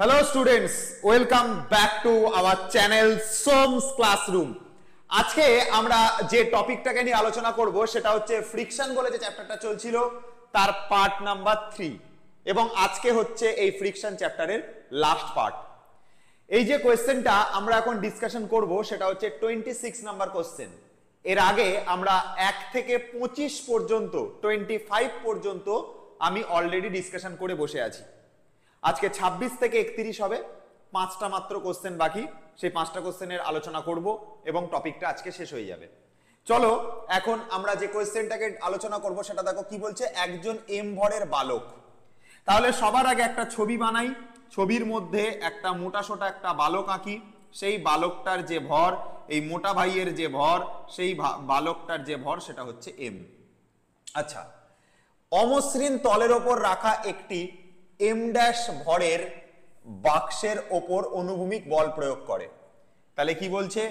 hello students welcome back to our channel Soms classroom আজকে আমরা যে টপিকটাকে নিয়ে আলোচনা করব সেটা হচ্ছে ফ্রিকশন বলে যে চ্যাপ্টারটা চলছিল তার পার্ট নাম্বার থ্রি এবং আজকে হচ্ছে এই ফ্রিকশন চ্যাপ্টারের লাস্ট পার্ট এই যে কোয়েশ্চেনটা আমরা এখন ডিসকাশন করব সেটা হচ্ছে টোয়েন্টি সিক্স নাম্বার কোয়েশ্চেন এর আগে আমরা এক থেকে পঁচিশ পর্যন্ত টোয়েন্টি ফাইভ পর্যন্ত আমি অলরেডি ডিসকাশন করে বসে আছি আজকে ২৬ থেকে একত্রিশ হবে পাঁচটা মাত্র কোশ্চেন বাকি সেই পাঁচটা কোশ্চেনের আলোচনা করব এবং টপিকটা আজকে শেষ হয়ে যাবে চলো এখন আমরা যে কোয়েশ্চেনটাকে আলোচনা করব সেটা দেখো কি বলছে একজন এম ভরের বালক তাহলে সবার আগে একটা ছবি বানাই ছবির মধ্যে একটা মোটা সোটা একটা বালক আঁকি সেই বালকটার যে ভর এই মোটা ভাইয়ের যে ভর সেই বালকটার যে ভর সেটা হচ্ছে এম আচ্ছা অমসৃণ তলের ওপর রাখা একটি এম ড্যাশ ভরের বাক্সের ওপর অনুভূমিক বল প্রয়োগ করে তাহলে কি বলছে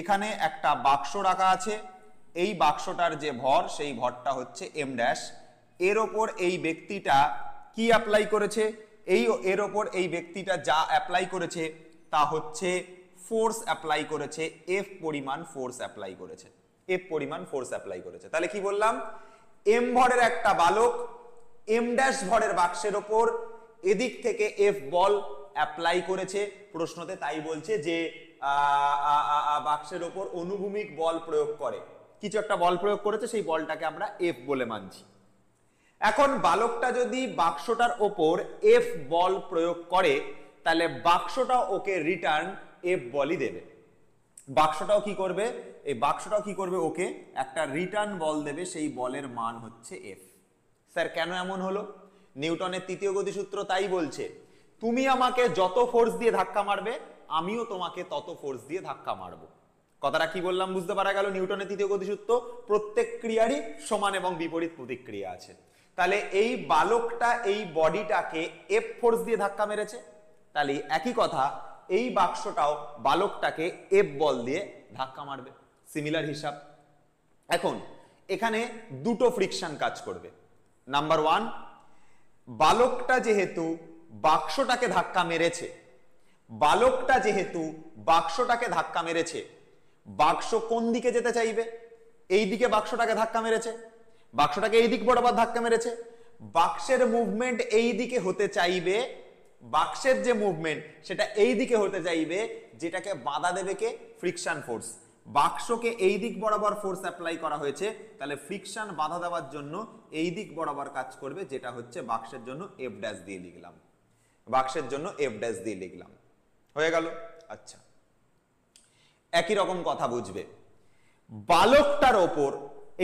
এখানে একটা বাক্স রাখা আছে এই বাক্সটার যে ভর সেই ভরটা হচ্ছে এম ড্যাশ এর ওপর এই ব্যক্তিটা কি অ্যাপ্লাই করেছে এই এর ওপর এই ব্যক্তিটা যা অ্যাপ্লাই করেছে তা হচ্ছে ফোর্স অ্যাপ্লাই করেছে এফ পরিমাণ ফোর্স অ্যাপ্লাই করেছে এফ পরিমাণ ফোর্স অ্যাপ্লাই করেছে তাহলে কি বললাম এম ভরের একটা বালক এম ড্যাশ ভরের বাক্সের ওপর এদিক থেকে এফ বল অ্যাপ্লাই করেছে প্রশ্নতে তাই বলছে যে বাক্সের ওপর অনুভূমিক বল প্রয়োগ করে কিছু একটা বল প্রয়োগ করেছে সেই বলটাকে আমরা এফ বলে মানছি এখন বালকটা যদি বাক্সটার ওপর এফ বল প্রয়োগ করে তাহলে বাক্সটা ওকে রিটার্ন এফ বলই দেবে বাক্সটাও কি করবে এই বাক্সটাও কি করবে ওকে একটা রিটার্ন বল দেবে সেই বলের মান হচ্ছে এফ স্যার কেন এমন হলো নিউটনের তৃতীয় গতিসূত্র তাই বলছে তুমি আমাকে যত ফোর্স দিয়ে ধাক্কা মারবে আমিও তোমাকে তত ফোর্স দিয়ে ধাক্কা মারবো কথাটা কি বললাম বুঝতে পারা গেল নিউটনের তৃতীয় গতিসূত্র প্রত্যেক ক্রিয়ারই সমান এবং বিপরীত প্রতিক্রিয়া আছে তাহলে এই বালকটা এই বডিটাকে এফ ফোর্স দিয়ে ধাক্কা মেরেছে তাহলে একই কথা এই বাক্সটাও বালকটাকে এফ বল দিয়ে ধাক্কা মারবে সিমিলার হিসাব এখন এখানে দুটো ফ্রিকশন কাজ করবে নাম্বার ওয়ান বালকটা যেহেতু বাক্সটাকে ধাক্কা মেরেছে বালকটা যেহেতু বাক্সটাকে ধাক্কা মেরেছে বাক্স কোন দিকে যেতে চাইবে এই দিকে বাক্সটাকে ধাক্কা মেরেছে বাক্সটাকে এই দিক বরাবর ধাক্কা মেরেছে বাক্সের মুভমেন্ট এই দিকে হতে চাইবে বাক্সের যে মুভমেন্ট সেটা এই দিকে হতে চাইবে যেটাকে বাধা দেবে কে ফ্রিকশন ফোর্স বাক্সকে এই দিক বরাবর ফোর্স অ্যাপ্লাই করা হয়েছে তাহলে ফ্রিকশান বাধা দেওয়ার জন্য এই দিক বরাবর কাজ করবে যেটা হচ্ছে বাক্সের জন্য এফ ড্যাশ দিয়ে লিখলাম বাক্সের জন্য এফ ড্যাশ দিয়ে লিখলাম হয়ে গেল আচ্ছা একই রকম কথা বুঝবে বালকটার ওপর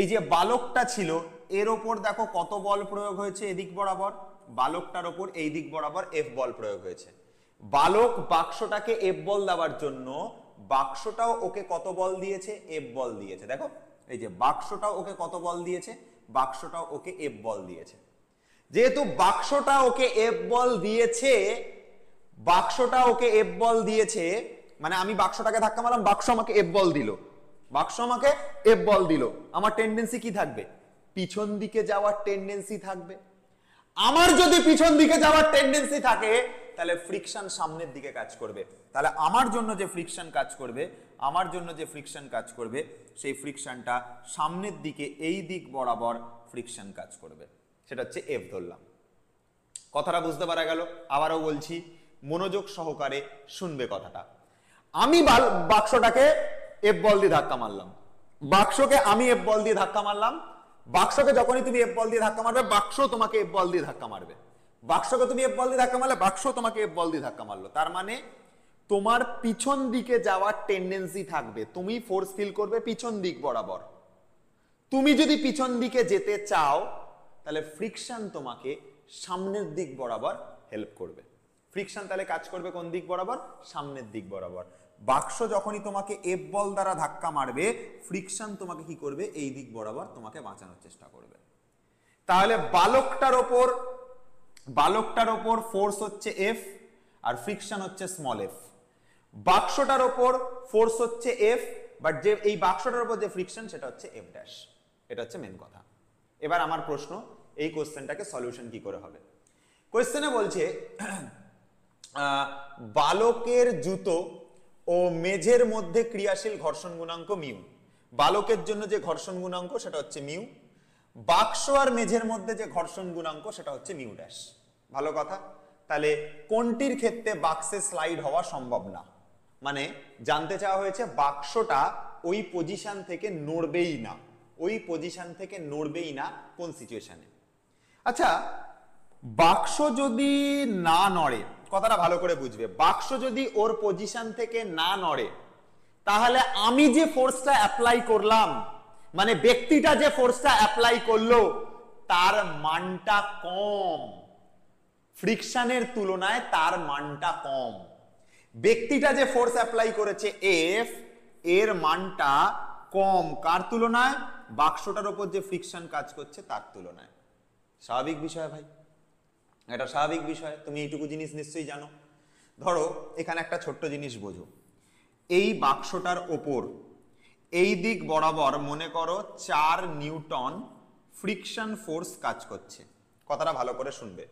এই যে বালকটা ছিল এর ওপর দেখো কত বল প্রয়োগ হয়েছে এদিক বরাবর বালকটার ওপর এই দিক বরাবর এফ বল প্রয়োগ হয়েছে বালক বাক্সটাকে এফ বল দেওয়ার জন্য বাক্সটাও ওকে কত বল দিয়েছে এফ বল দিয়েছে দেখো এই যে বাক্সটাও ওকে কত বল দিয়েছে বাক্সটাও ওকে এফ বল দিয়েছে যেহেতু বাক্সটা ওকে এফ বল দিয়েছে বাক্সটা ওকে এফ বল দিয়েছে মানে আমি বাক্সটাকে ধাক্কা মারলাম বাক্স আমাকে এফ বল দিল বাক্স আমাকে এফ বল দিল আমার টেন্ডেন্সি কি থাকবে পিছন দিকে যাওয়ার টেন্ডেন্সি থাকবে আমার যদি পিছন দিকে যাওয়ার টেন্ডেন্সি থাকে তাহলে ফ্রিকশন সামনের দিকে কাজ করবে তাহলে আমার জন্য যে ফ্রিকশন কাজ করবে আমার জন্য যে ফ্রিকশন কাজ করবে সেই ফ্রিকশনটা সামনের দিকে এই দিক বরাবর ফ্রিকশন কাজ করবে সেটা হচ্ছে এফ ধরলাম কথাটা বুঝতে পারা গেল আবারও বলছি মনোযোগ সহকারে শুনবে কথাটা আমি বাক্সটাকে এফ বল দিয়ে ধাক্কা মারলাম বাক্সকে আমি এফ বল দিয়ে ধাক্কা মারলাম বাক্সকে যখনই তুমি এফ বল দিয়ে ধাক্কা মারবে বাক্স তোমাকে এফ বল দিয়ে ধাক্কা মারবে বাক্সকে তুমি এফ বল দিয়ে ধাক্কা মারলে বাক্স তোমাকে এফ বল দিয়ে ধাক্কা মারলো তার মানে তোমার পিছন দিকে যাওয়ার টেন্ডেন্সি থাকবে তুমি ফোর্স ফিল করবে পিছন দিক বরাবর তুমি যদি পিছন দিকে যেতে চাও তাহলে ফ্রিকশন তোমাকে সামনের দিক বরাবর হেল্প করবে ফ্রিকশন তাহলে কাজ করবে কোন দিক বরাবর সামনের দিক বরাবর বাক্স যখনই তোমাকে এফ বল দ্বারা ধাক্কা মারবে ফ্রিকশন তোমাকে কি করবে এই দিক বরাবর তোমাকে বাঁচানোর চেষ্টা করবে তাহলে বালকটার ওপর বালকটার ওপর ফোর্স হচ্ছে এফ আর ফ্রিকশন হচ্ছে স্মল এফ বাক্সটার ওপর ফোর্স হচ্ছে এফ বাট যে এই বাক্সটার ওপর যে ফ্রিকশন সেটা হচ্ছে এফ ড্যাশ এটা হচ্ছে মেন কথা এবার আমার প্রশ্ন এই কোশ্চেনটাকে সলিউশন কি করে হবে কোয়েশ্চেনে বলছে বালকের জুতো ও মেঝের মধ্যে ক্রিয়াশীল ঘর্ষণ গুণাঙ্ক মিউ বালকের জন্য যে ঘর্ষণ গুণাঙ্ক সেটা হচ্ছে মিউ বাক্স আর মেঝের মধ্যে যে ঘর্ষণ গুণাঙ্ক সেটা হচ্ছে মিউ ড্যাশ ভালো কথা তাহলে কোনটির ক্ষেত্রে বাক্সে স্লাইড হওয়া সম্ভব না মানে জানতে চাওয়া হয়েছে বাক্সটা ওই পজিশন থেকে নড়বেই না ওই পজিশন থেকে নড়বেই না কোন সিচুয়েশনে আচ্ছা বাক্স যদি না নড়ে কথাটা ভালো করে বুঝবে বাক্স যদি ওর পজিশন থেকে না নড়ে তাহলে আমি যে ফোর্সটা অ্যাপ্লাই করলাম মানে ব্যক্তিটা যে ফোর্সটা অ্যাপ্লাই করলো তার মানটা কম ফ্রিকশনের তুলনায় তার মানটা কম ব্যক্তিটা যে ফোর্স অ্যাপ্লাই করেছে এফ এর মানটা কম কার তুলনায় বাক্সটার ওপর যে ফ্রিকশন কাজ করছে তার তুলনায় স্বাভাবিক বিষয় ভাই এটা স্বাভাবিক বিষয় তুমি এইটুকু জিনিস নিশ্চয়ই জানো ধরো এখানে একটা ছোট্ট জিনিস বোঝো এই বাক্সটার ওপর এই দিক বরাবর মনে করো চার নিউটন ফ্রিকশন ফোর্স কাজ করছে কথাটা ভালো করে শুনবে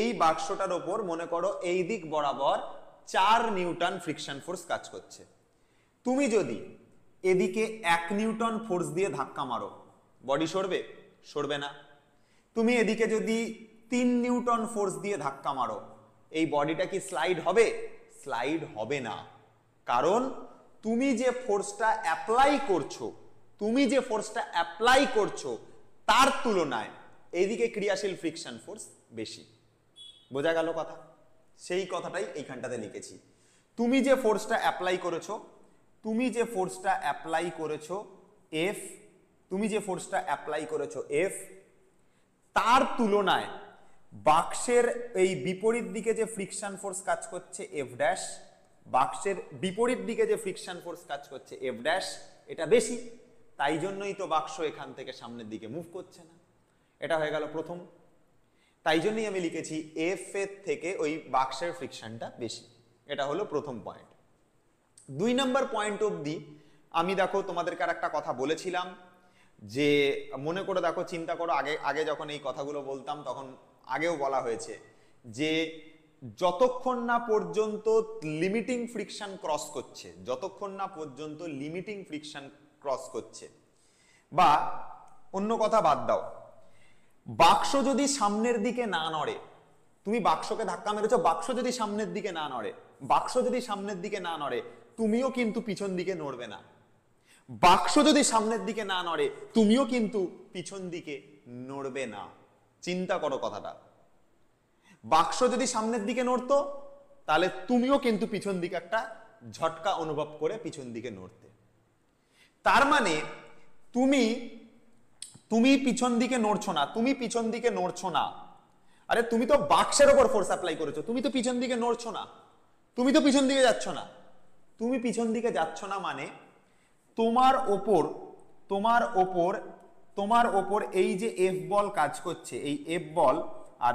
এই বাক্সটার ওপর মনে করো এই দিক বরাবর চার নিউটন ফ্রিকশন ফোর্স কাজ করছে তুমি যদি এদিকে এক নিউটন ফোর্স দিয়ে ধাক্কা মারো বডি সরবে সরবে না তুমি এদিকে যদি তিন নিউটন ফোর্স দিয়ে ধাক্কা মারো এই বডিটা কি স্লাইড হবে স্লাইড হবে না কারণ তুমি যে ফোর্সটা অ্যাপ্লাই করছো তুমি যে ফোর্সটা অ্যাপ্লাই করছো তার তুলনায় এদিকে ক্রিয়াশীল ফ্রিকশন ফোর্স বেশি বোঝা গেল কথা সেই কথাটাই এইখানটাতে লিখেছি তুমি যে ফোর্সটা অ্যাপ্লাই করেছো তুমি যে ফোর্সটা অ্যাপ্লাই করেছো এফ তুমি যে ফোর্সটা অ্যাপ্লাই করেছো এফ তার তুলনায় বাক্সের এই বিপরীত দিকে যে ফ্রিকশন ফোর্স কাজ করছে এফ ড্যাশ বাক্সের বিপরীত দিকে যে ফ্রিকশন ফোর্স কাজ করছে এফ ড্যাশ এটা বেশি তাই জন্যই তো বাক্স এখান থেকে সামনের দিকে মুভ করছে না এটা হয়ে গেল প্রথম তাই জন্যই আমি লিখেছি এফ এর থেকে ওই বাক্সের ফ্রিকশনটা বেশি এটা হলো প্রথম পয়েন্ট দুই নম্বর পয়েন্ট অবধি আমি দেখো তোমাদেরকে আর একটা কথা বলেছিলাম যে মনে করে দেখো চিন্তা করো আগে আগে যখন এই কথাগুলো বলতাম তখন আগেও বলা হয়েছে যে যতক্ষণ না পর্যন্ত লিমিটিং ফ্রিকশন ক্রস করছে যতক্ষণ না পর্যন্ত লিমিটিং ফ্রিকশন ক্রস করছে বা অন্য কথা বাদ দাও বাক্স যদি সামনের দিকে না নড়ে তুমি বাক্সকে ধাক্কা মেরেছো বাক্স যদি সামনের দিকে না নড়ে বাক্স যদি সামনের দিকে না নড়ে তুমিও কিন্তু পিছন দিকে নড়বে না বাক্স যদি সামনের দিকে না নড়ে তুমিও কিন্তু পিছন দিকে নড়বে না চিন্তা করো কথাটা বাক্স যদি সামনের দিকে নড়তো তাহলে তুমিও কিন্তু পিছন দিকে একটা ঝটকা অনুভব করে পিছন দিকে নড়তে তার মানে তুমি তুমি পিছন দিকে নড়ছো না তুমি পিছন দিকে নড়ছো না আরে তুমি তো বাক্সের ওপর ফোর্স অ্যাপ্লাই করেছো তুমি তো পিছন দিকে নড়ছো না তুমি তো পিছন দিকে যাচ্ছ না তুমি পিছন দিকে যাচ্ছ না মানে তোমার ওপর তোমার ওপর তোমার ওপর এই যে এফ বল কাজ করছে এই এফ বল আর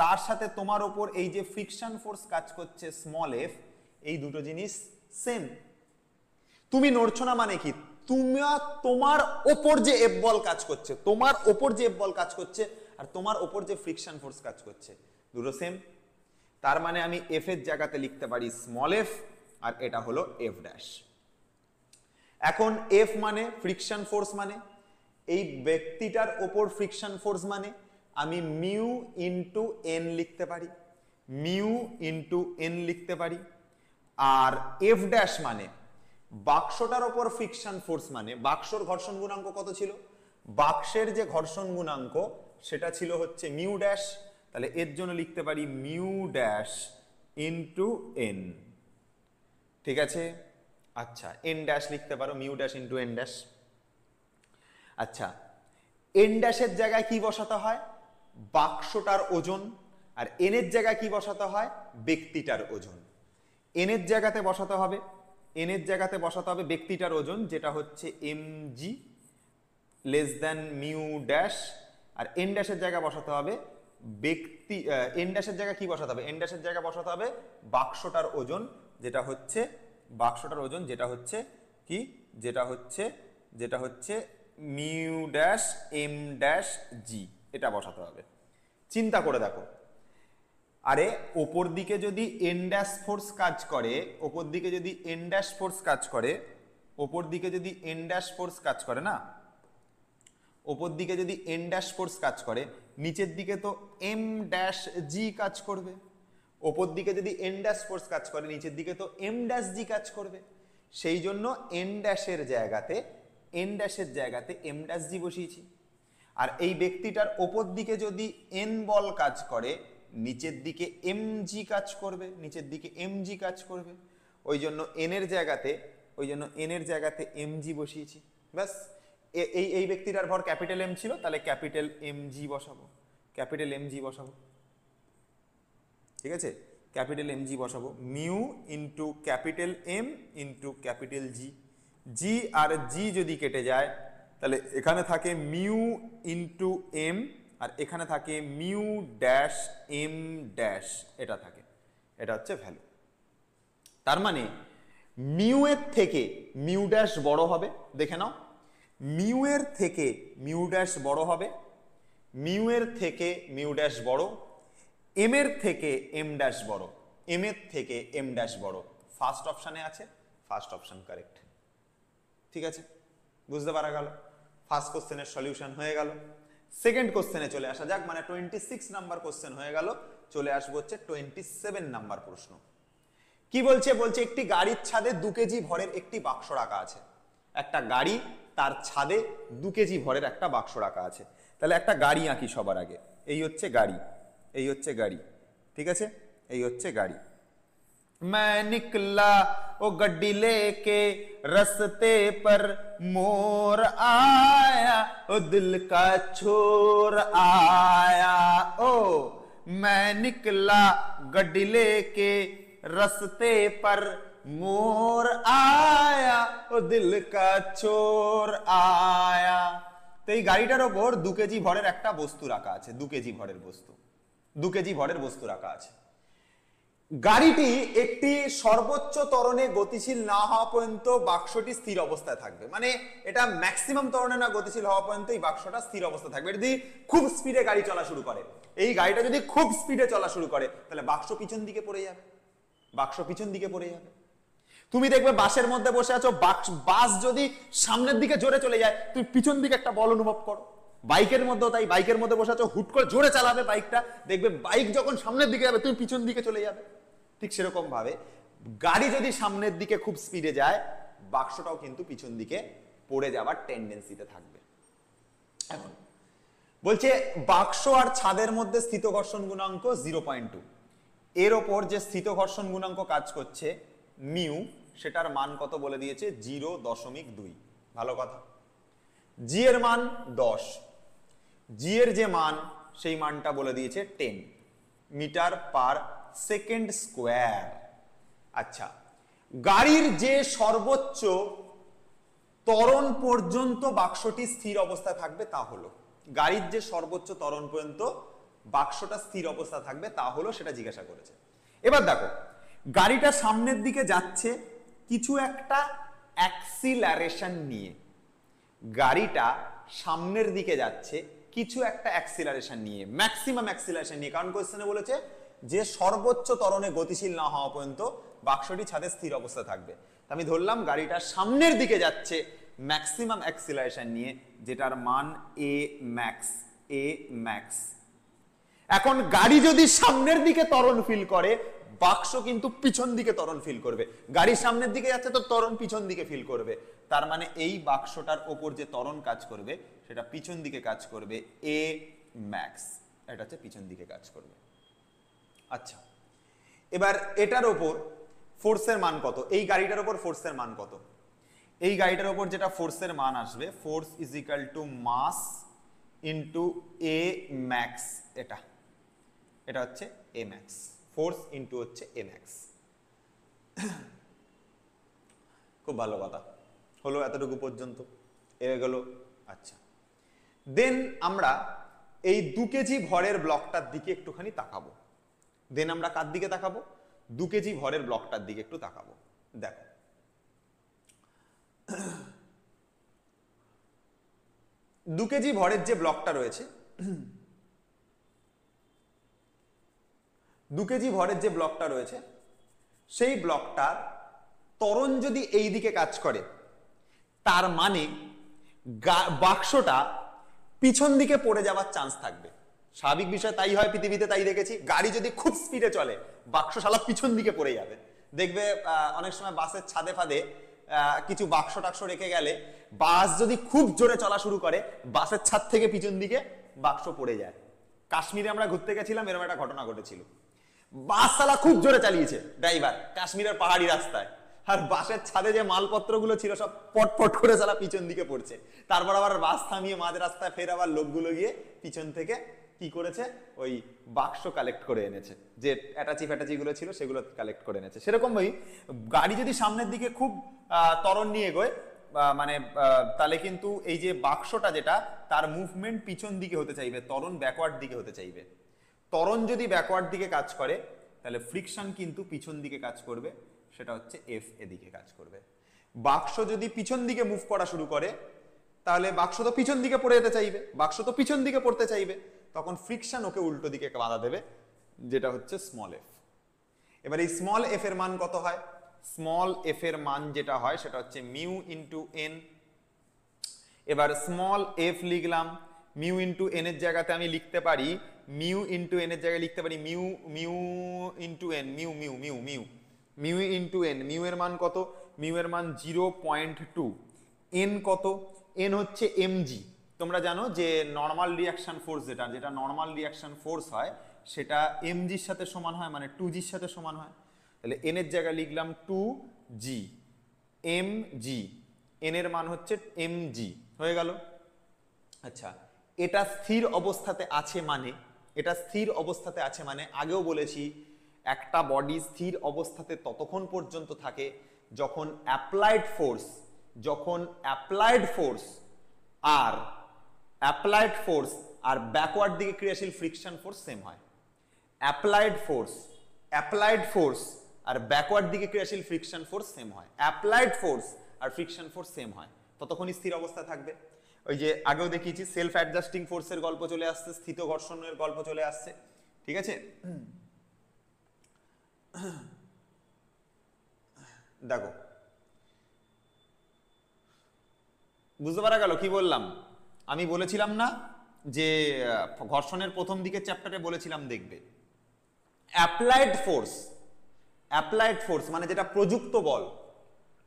তার সাথে তোমার ওপর এই যে ফ্রিকশন ফোর্স কাজ করছে স্মল এফ এই দুটো জিনিস সেম তুমি নড়ছো না মানে কি তোমরা তোমার ওপর যে এফ বল কাজ করছে তোমার ওপর যে এফ বল কাজ করছে আর তোমার ওপর যে ফ্রিকশন ফোর্স কাজ করছে দুটো সেম তার মানে আমি এফ এর জায়গাতে লিখতে পারি স্মল এফ আর এটা হলো এফ ড্যাশ এখন এফ মানে ফ্রিকশন ফোর্স মানে এই ব্যক্তিটার ওপর ফ্রিকশন ফোর্স মানে আমি মিউ ইন্টু এন লিখতে পারি মিউ ইন্টু এন লিখতে পারি আর এফ ড্যাশ মানে বাক্সটার ওপর ফিকশন ফোর্স মানে বাক্সর ঘর্ষণ গুণাঙ্ক কত ছিল বাক্সের যে ঘর্ষণ গুণাঙ্ক সেটা ছিল হচ্ছে মিউ ড্যাশ তাহলে এর জন্য লিখতে পারি মিউ ড্যাশ ইন্টু এন ঠিক আছে আচ্ছা এন ড্যাশ লিখতে পারো mu dash into N dash আচ্ছা এন ড্যাশের জায়গায় কি বসাতে হয় বাক্সটার ওজন আর এনের জায়গায় কি বসাতে হয় ব্যক্তিটার ওজন এনের জায়গাতে বসাতে হবে এনের জায়গাতে বসাতে হবে ব্যক্তিটার ওজন যেটা হচ্ছে M G less than mu dash আর এন ড্যাশের জায়গা বসাতে হবে ব্যক্তি এন ড্যাশের জায়গা কি বসাতে হবে এন ড্যাশের জায়গা বসাতে হবে বাক্সটার ওজন যেটা হচ্ছে বাক্সটার ওজন যেটা হচ্ছে কি যেটা হচ্ছে যেটা হচ্ছে mu dash M dash G এটা বসাতে হবে চিন্তা করে দেখো আরে ওপর দিকে যদি এন ফোর্স কাজ করে ওপর দিকে যদি এন ফোর্স কাজ করে ওপর দিকে যদি এন ফোর্স কাজ করে না ওপর দিকে যদি এন ফোর্স কাজ করে নিচের দিকে তো এম ড্যাশ জি কাজ করবে ওপর দিকে যদি এন ফোর্স কাজ করে নিচের দিকে তো এম ড্যাশ জি কাজ করবে সেই জন্য এন জায়গাতে এন জায়গাতে এম ড্যাশ জি বসিয়েছি আর এই ব্যক্তিটার ওপর দিকে যদি এন বল কাজ করে নিচের দিকে এমজি কাজ করবে নিচের দিকে এমজি কাজ করবে ওই জন্য এনের জায়গাতে ওই জন্য এনের জায়গাতে এমজি বসিয়েছি ব্যাস এই এই ব্যক্তিটার ভর ক্যাপিটাল এম ছিল তাহলে ক্যাপিটাল এমজি বসাবো ক্যাপিটাল এমজি বসাবো ঠিক আছে ক্যাপিটাল এম জি বসাবো mu into capital M into capital G G আর জি যদি কেটে যায় তাহলে এখানে থাকে মিউ ইন্টু এম আর এখানে থাকে মিউ ড্যাশ এম ড্যাশ এটা থাকে এটা হচ্ছে ভ্যালু তার মানে মিউ এর থেকে মিউ ড্যাশ বড় হবে দেখে নাও মিউ এর থেকে মিউ ড্যাশ বড় হবে মিউ এর থেকে মিউ ড্যাশ বড় এম এর থেকে এম ড্যাশ বড় এম এর থেকে এম ড্যাশ বড় ফার্স্ট অপশানে আছে ফার্স্ট অপশান কারেক্ট ঠিক আছে বুঝতে পারা গেল ফার্স্ট কোশ্চেনের সলিউশন হয়ে গেল সেকেন্ড কোশ্চেনে চলে আসা যাক মানে টোয়েন্টি সিক্স নাম্বার কোশ্চেন হয়ে গেল চলে আসবো হচ্ছে টোয়েন্টি সেভেন নাম্বার প্রশ্ন কি বলছে বলছে একটি গাড়ির ছাদে দু কেজি ভরের একটি বাক্স রাখা আছে একটা গাড়ি তার ছাদে দু কেজি ভরের একটা বাক্স রাখা আছে তাহলে একটা গাড়ি আঁকি সবার আগে এই হচ্ছে গাড়ি এই হচ্ছে গাড়ি ঠিক আছে এই হচ্ছে গাড়ি मैं निकला वो गड्डी लेके रस्ते पर मोर आया वो दिल का छोर आया ओ मैं निकला गड्डी लेके रस्ते पर मोर आया वो दिल का छोर आया तो ये गाड़ीटार ओपर दो के जी भर एक वस्तु रखा दो के भर वस्तु दो के जी भर वस्तु रखा है গাড়িটি একটি সর্বোচ্চ তরণে গতিশীল না হওয়া পর্যন্ত বাক্সটি স্থির অবস্থায় থাকবে মানে এটা ম্যাক্সিমাম তরণে না গতিশীল হওয়া পর্যন্ত এই বাক্সটা স্থির অবস্থায় থাকবে যদি খুব স্পিডে গাড়ি চলা শুরু করে এই গাড়িটা যদি খুব স্পিডে চলা শুরু করে তাহলে বাক্স পিছন দিকে পড়ে যাবে বাক্স পিছন দিকে পড়ে যাবে তুমি দেখবে বাসের মধ্যে বসে আছো বাস যদি সামনের দিকে জোরে চলে যায় তুমি পিছন দিকে একটা বল অনুভব করো বাইকের মধ্যে তাই বাইকের মধ্যে বসে আছো হুট করে জোরে চালাবে বাইকটা দেখবে বাইক যখন সামনের দিকে যাবে তুমি পিছন দিকে চলে যাবে ঠিক সেরকম ভাবে গাড়ি যদি সামনের দিকে খুব স্পিডে যায় বাক্সটাও কিন্তু পিছন দিকে পড়ে যাওয়ার টেন্ডেন্সিতে থাকবে এখন বলছে বাক্স আর ছাদের মধ্যে স্থিত ঘর্ষণ গুণাঙ্ক জিরো পয়েন্ট টু এর ওপর যে স্থিত ঘর্ষণ গুণাঙ্ক কাজ করছে মিউ সেটার মান কত বলে দিয়েছে জিরো দশমিক দুই ভালো কথা জি এর মান দশ জি এর যে মান সেই মানটা বলে দিয়েছে ten metre per second square আচ্ছা গাড়ির যে সর্বোচ্চ তরণ পর্যন্ত বাক্সটি স্থির অবস্থায় থাকবে তা হলো গাড়ির যে সর্বোচ্চ তরণ পর্যন্ত বাক্সটা স্থির অবস্থা থাকবে তা হলো সেটা জিজ্ঞাসা করেছে এবার দেখো গাড়িটা সামনের দিকে যাচ্ছে কিছু একটা অ্যাক্সিলারেশন নিয়ে গাড়িটা সামনের দিকে যাচ্ছে কিছু একটা অ্যাক্সিলারেশন নিয়ে ম্যাক্সিমাম অ্যাক্সিলারেশন নিয়ে কারণ কোয়েশ্চেনে বলেছে যে সর্বোচ্চ তরণে গতিশীল না হওয়া পর্যন্ত বাক্সটি ছাদে স্থির অবস্থা থাকবে আমি ধরলাম গাড়িটা সামনের দিকে যাচ্ছে ম্যাক্সিমাম অ্যাক্সিলারেশন নিয়ে যেটার মান এ ম্যাক্স এ ম্যাক্স এখন গাড়ি যদি সামনের দিকে তরণ ফিল করে বাক্স কিন্তু পিছন দিকে তরল ফিল করবে গাড়ির সামনের দিকে যাচ্ছে তো তরণ পিছন দিকে ফিল করবে তার মানে এই বাক্সটার ওপর যে তরণ কাজ করবে সেটা পিছন দিকে কাজ করবে এ ম্যাক্স এটা হচ্ছে পিছন দিকে কাজ করবে আচ্ছা এবার এটার ওপর ফোর্সের মান কত এই গাড়িটার ওপর ফোর্সের মান কত এই গাড়িটার ওপর যেটা ফোর্সের মান আসবে force is equal to mass into A max এটা এটা হচ্ছে এ ম্যাক্স ফোর্স ইন্টু হচ্ছে এম এক্স খুব ভালো কথা হলো এতটুকু পর্যন্ত এ গেল আচ্ছা দেন আমরা এই দু কেজি ভরের ব্লকটার দিকে একটুখানি তাকাবো দেন আমরা কার দিকে তাকাবো দু কেজি ভরের ব্লকটার দিকে একটু তাকাবো দেখো দু কেজি ভরের যে ব্লকটা রয়েছে দু কেজি ভরের যে ব্লকটা রয়েছে সেই ব্লকটার তরণ যদি এই দিকে কাজ করে তার মানে বাক্সটা পিছন দিকে পড়ে যাওয়ার চান্স থাকবে স্বাভাবিক বিষয় তাই হয় পৃথিবীতে তাই দেখেছি গাড়ি যদি খুব স্পিডে চলে বাক্স শালা পিছন দিকে পড়ে যাবে দেখবে অনেক সময় বাসের ছাদে ফাঁদে কিছু বাক্স টাক্স রেখে গেলে বাস যদি খুব জোরে চলা শুরু করে বাসের ছাদ থেকে পিছন দিকে বাক্স পড়ে যায় কাশ্মীরে আমরা ঘুরতে গেছিলাম এরকম একটা ঘটনা ঘটেছিল বাস বাসসালা খুব জোরে চালিয়েছে ড্রাইভার কাশ্মীরের পাহাড়ি রাস্তায় আর বাসের ছাদে যে মালপত্রগুলো ছিল সব পটপট করে সালা পিছন দিকে পড়ছে তারপর আবার বাস থামিয়ে মাঝ রাস্তায় ফের আবার লোকগুলো গিয়ে পিছন থেকে কি করেছে ওই বাক্স কালেক্ট করে এনেছে যে অ্যাটাচি ফ্যাটাচিগুলো ছিল সেগুলো কালেক্ট করে এনেছে সেরকম ওই গাড়ি যদি সামনের দিকে খুব তরণ নিয়ে এগোয় মানে তাহলে কিন্তু এই যে বাক্সটা যেটা তার মুভমেন্ট পিছন দিকে হতে চাইবে তরণ ব্যাকওয়ার্ড দিকে হতে চাইবে ত্বরণ যদি ব্যাকওয়ার্ড দিকে কাজ করে তাহলে ফ্রিকশন কিন্তু পিছন দিকে কাজ করবে সেটা হচ্ছে এফ এদিকে কাজ করবে বাক্স যদি পিছন দিকে মুভ করা শুরু করে তাহলে বাক্স তো পিছন দিকে পড়ে যেতে চাইবে বাক্স তো পিছন দিকে পড়তে চাইবে তখন ফ্রিকশন ওকে উল্টো দিকে বাধা দেবে যেটা হচ্ছে স্মল এফ এবার এই স্মল এফ এর মান কত হয় স্মল এফ এর মান যেটা হয় সেটা হচ্ছে মিউ ইন্টু এন এবার স্মল এফ লিখলাম মিউ ইন্টু এন এর জায়গাতে আমি লিখতে পারি মিউ ইন্টু এন এর জায়গায় লিখতে পারি mu mu into N mu mu mu mu mu into N mu এর মান কত মিউ এর মান জিরো পয়েন্ট টু এন কত এন হচ্ছে এমজি তোমরা জানো যে নর্মাল রিয়াকশান ফোর্স যেটা যেটা নর্মাল রিয়াকশান ফোর্স হয় সেটা এমজির সাথে সমান হয় মানে টু জির সাথে সমান হয় তাহলে এনের জায়গায় লিখলাম টু জি এম জি এনের মান হচ্ছে এম জি হয়ে গেল আচ্ছা এটা স্থির অবস্থাতে আছে মানে এটা স্থির অবস্থাতে আছে মানে আগেও বলেছি একটা বডি স্থির অবস্থাতে ততক্ষণ পর্যন্ত থাকে যখন অ্যাপ্লাইড ফোর্স যখন অ্যাপ্লাইড ফোর্স আর অ্যাপ্লাইড ফোর্স আর ব্যাকওয়ার্ড দিকে ক্রিয়াশীল ফ্রিকশন ফোর্স সেম হয় অ্যাপ্লাইড ফোর্স অ্যাপ্লাইড ফোর্স আর ব্যাকওয়ার্ড দিকে ক্রিয়াশীল ফ্রিকশন ফোর্স সেম হয় অ্যাপ্লাইড ফোর্স আর ফ্রিকশন ফোর্স সেম হয় ততক্ষণই স্থির অবস্থা থাকবে ওই যে আগেও দেখিয়েছি সেলফ অ্যাডজাস্টিং ফোর্সের গল্প চলে আসছে স্থিত ঘর্ষণের গল্প চলে আসছে ঠিক আছে দেখো বুঝতে পারা গেল কি বললাম আমি বলেছিলাম না যে ঘর্ষণের প্রথম দিকে চ্যাপ্টারে বলেছিলাম দেখবে অ্যাপ্লাইড ফোর্স অ্যাপ্লাইড ফোর্স মানে যেটা প্রযুক্ত বল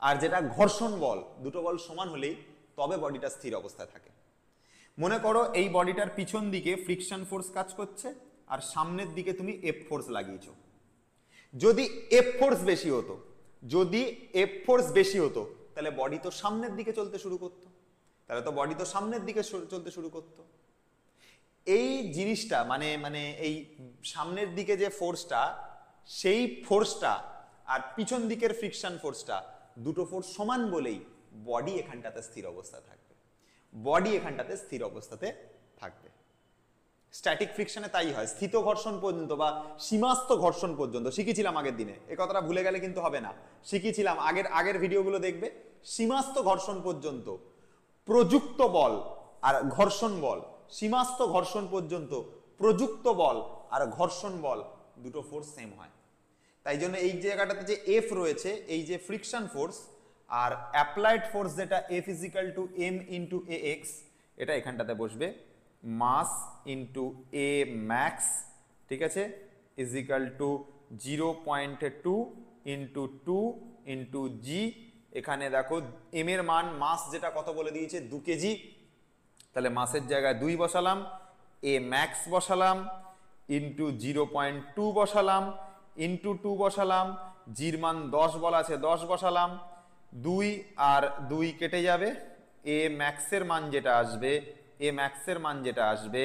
আর যেটা ঘর্ষণ বল দুটো বল সমান হলেই তবে বডিটা স্থির অবস্থায় থাকে মনে করো এই বডিটার পিছন দিকে ফ্রিকশন ফোর্স কাজ করছে আর সামনের দিকে তুমি এফ ফোর্স লাগিয়েছ যদি এফ ফোর্স বেশি হতো যদি এফ ফোর্স বেশি হতো তাহলে বডি তো সামনের দিকে চলতে শুরু করত তাহলে তো বডি তো সামনের দিকে চলতে শুরু করত এই জিনিসটা মানে মানে এই সামনের দিকে যে ফোর্সটা সেই ফোর্সটা আর পিছন দিকের ফ্রিকশন ফোর্সটা দুটো ফোর্স সমান বলেই বডি এখানটাতে স্থির অবস্থা থাকবে বডি এখানটাতে স্থির অবস্থাতে থাকবে স্ট্যাটিক ফ্রিকশনে তাই হয় স্থিত ঘর্ষণ পর্যন্ত বা সীমাস্ত ঘর্ষণ পর্যন্ত শিখেছিলাম আগের দিনে এ কথাটা ভুলে গেলে কিন্তু হবে না শিখেছিলাম আগের আগের ভিডিওগুলো দেখবে সীমাস্ত ঘর্ষণ পর্যন্ত প্রযুক্ত বল আর ঘর্ষণ বল সীমাস্ত ঘর্ষণ পর্যন্ত প্রযুক্ত বল আর ঘর্ষণ বল দুটো ফোর্স সেম হয় তাই জন্য এই জায়গাটাতে যে এফ রয়েছে এই যে ফ্রিকশন ফোর্স আর অ্যাপ্লাইড ফোর্স যেটা F is equal to M into A X এটা এখানটাতে বসবে মাস ইন্টু এ ম্যাক্স ঠিক আছে is equal to zero point two into two into G এখানে দেখো এম এর মান মাস যেটা কত বলে দিয়েছে দু কেজি তাহলে মাসের জায়গায় দুই বসালাম এ ম্যাক্স বসালাম ইন্টু জিরো পয়েন্ট টু বসালাম ইন্টু টু বসালাম জির মান দশ বলা আছে দশ বসালাম দুই আর দুই কেটে যাবে এ ম্যাক্সের মান যেটা আসবে এ ম্যাক্সের মান যেটা আসবে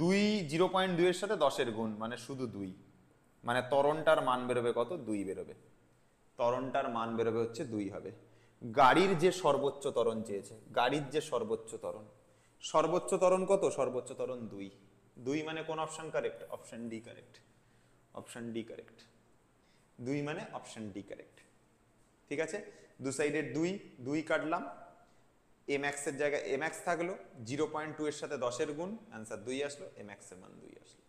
দুই জিরো পয়েন্ট দুইয়ের সাথে দশের গুণ মানে শুধু দুই মানে তরণটার মান বেরোবে কত দুই বেরোবে তরণটার মান বেরোবে হচ্ছে দুই হবে গাড়ির যে সর্বোচ্চ তরণ চেয়েছে গাড়ির যে সর্বোচ্চ তরণ সর্বোচ্চ তরণ কত সর্বোচ্চ তরণ দুই দুই মানে কোন option correct option D correct option D correct দুই মানে অপশন ডি কারেক্ট ঠিক আছে দু সাইডের দুই দুই কাটলাম এম এক্সের জায়গায় এম এক্স থাকলো জিরো পয়েন্ট টু এর সাথে দশের গুণ অ্যান্সার দুই আসলো এম এক্সের মান দুই আসলো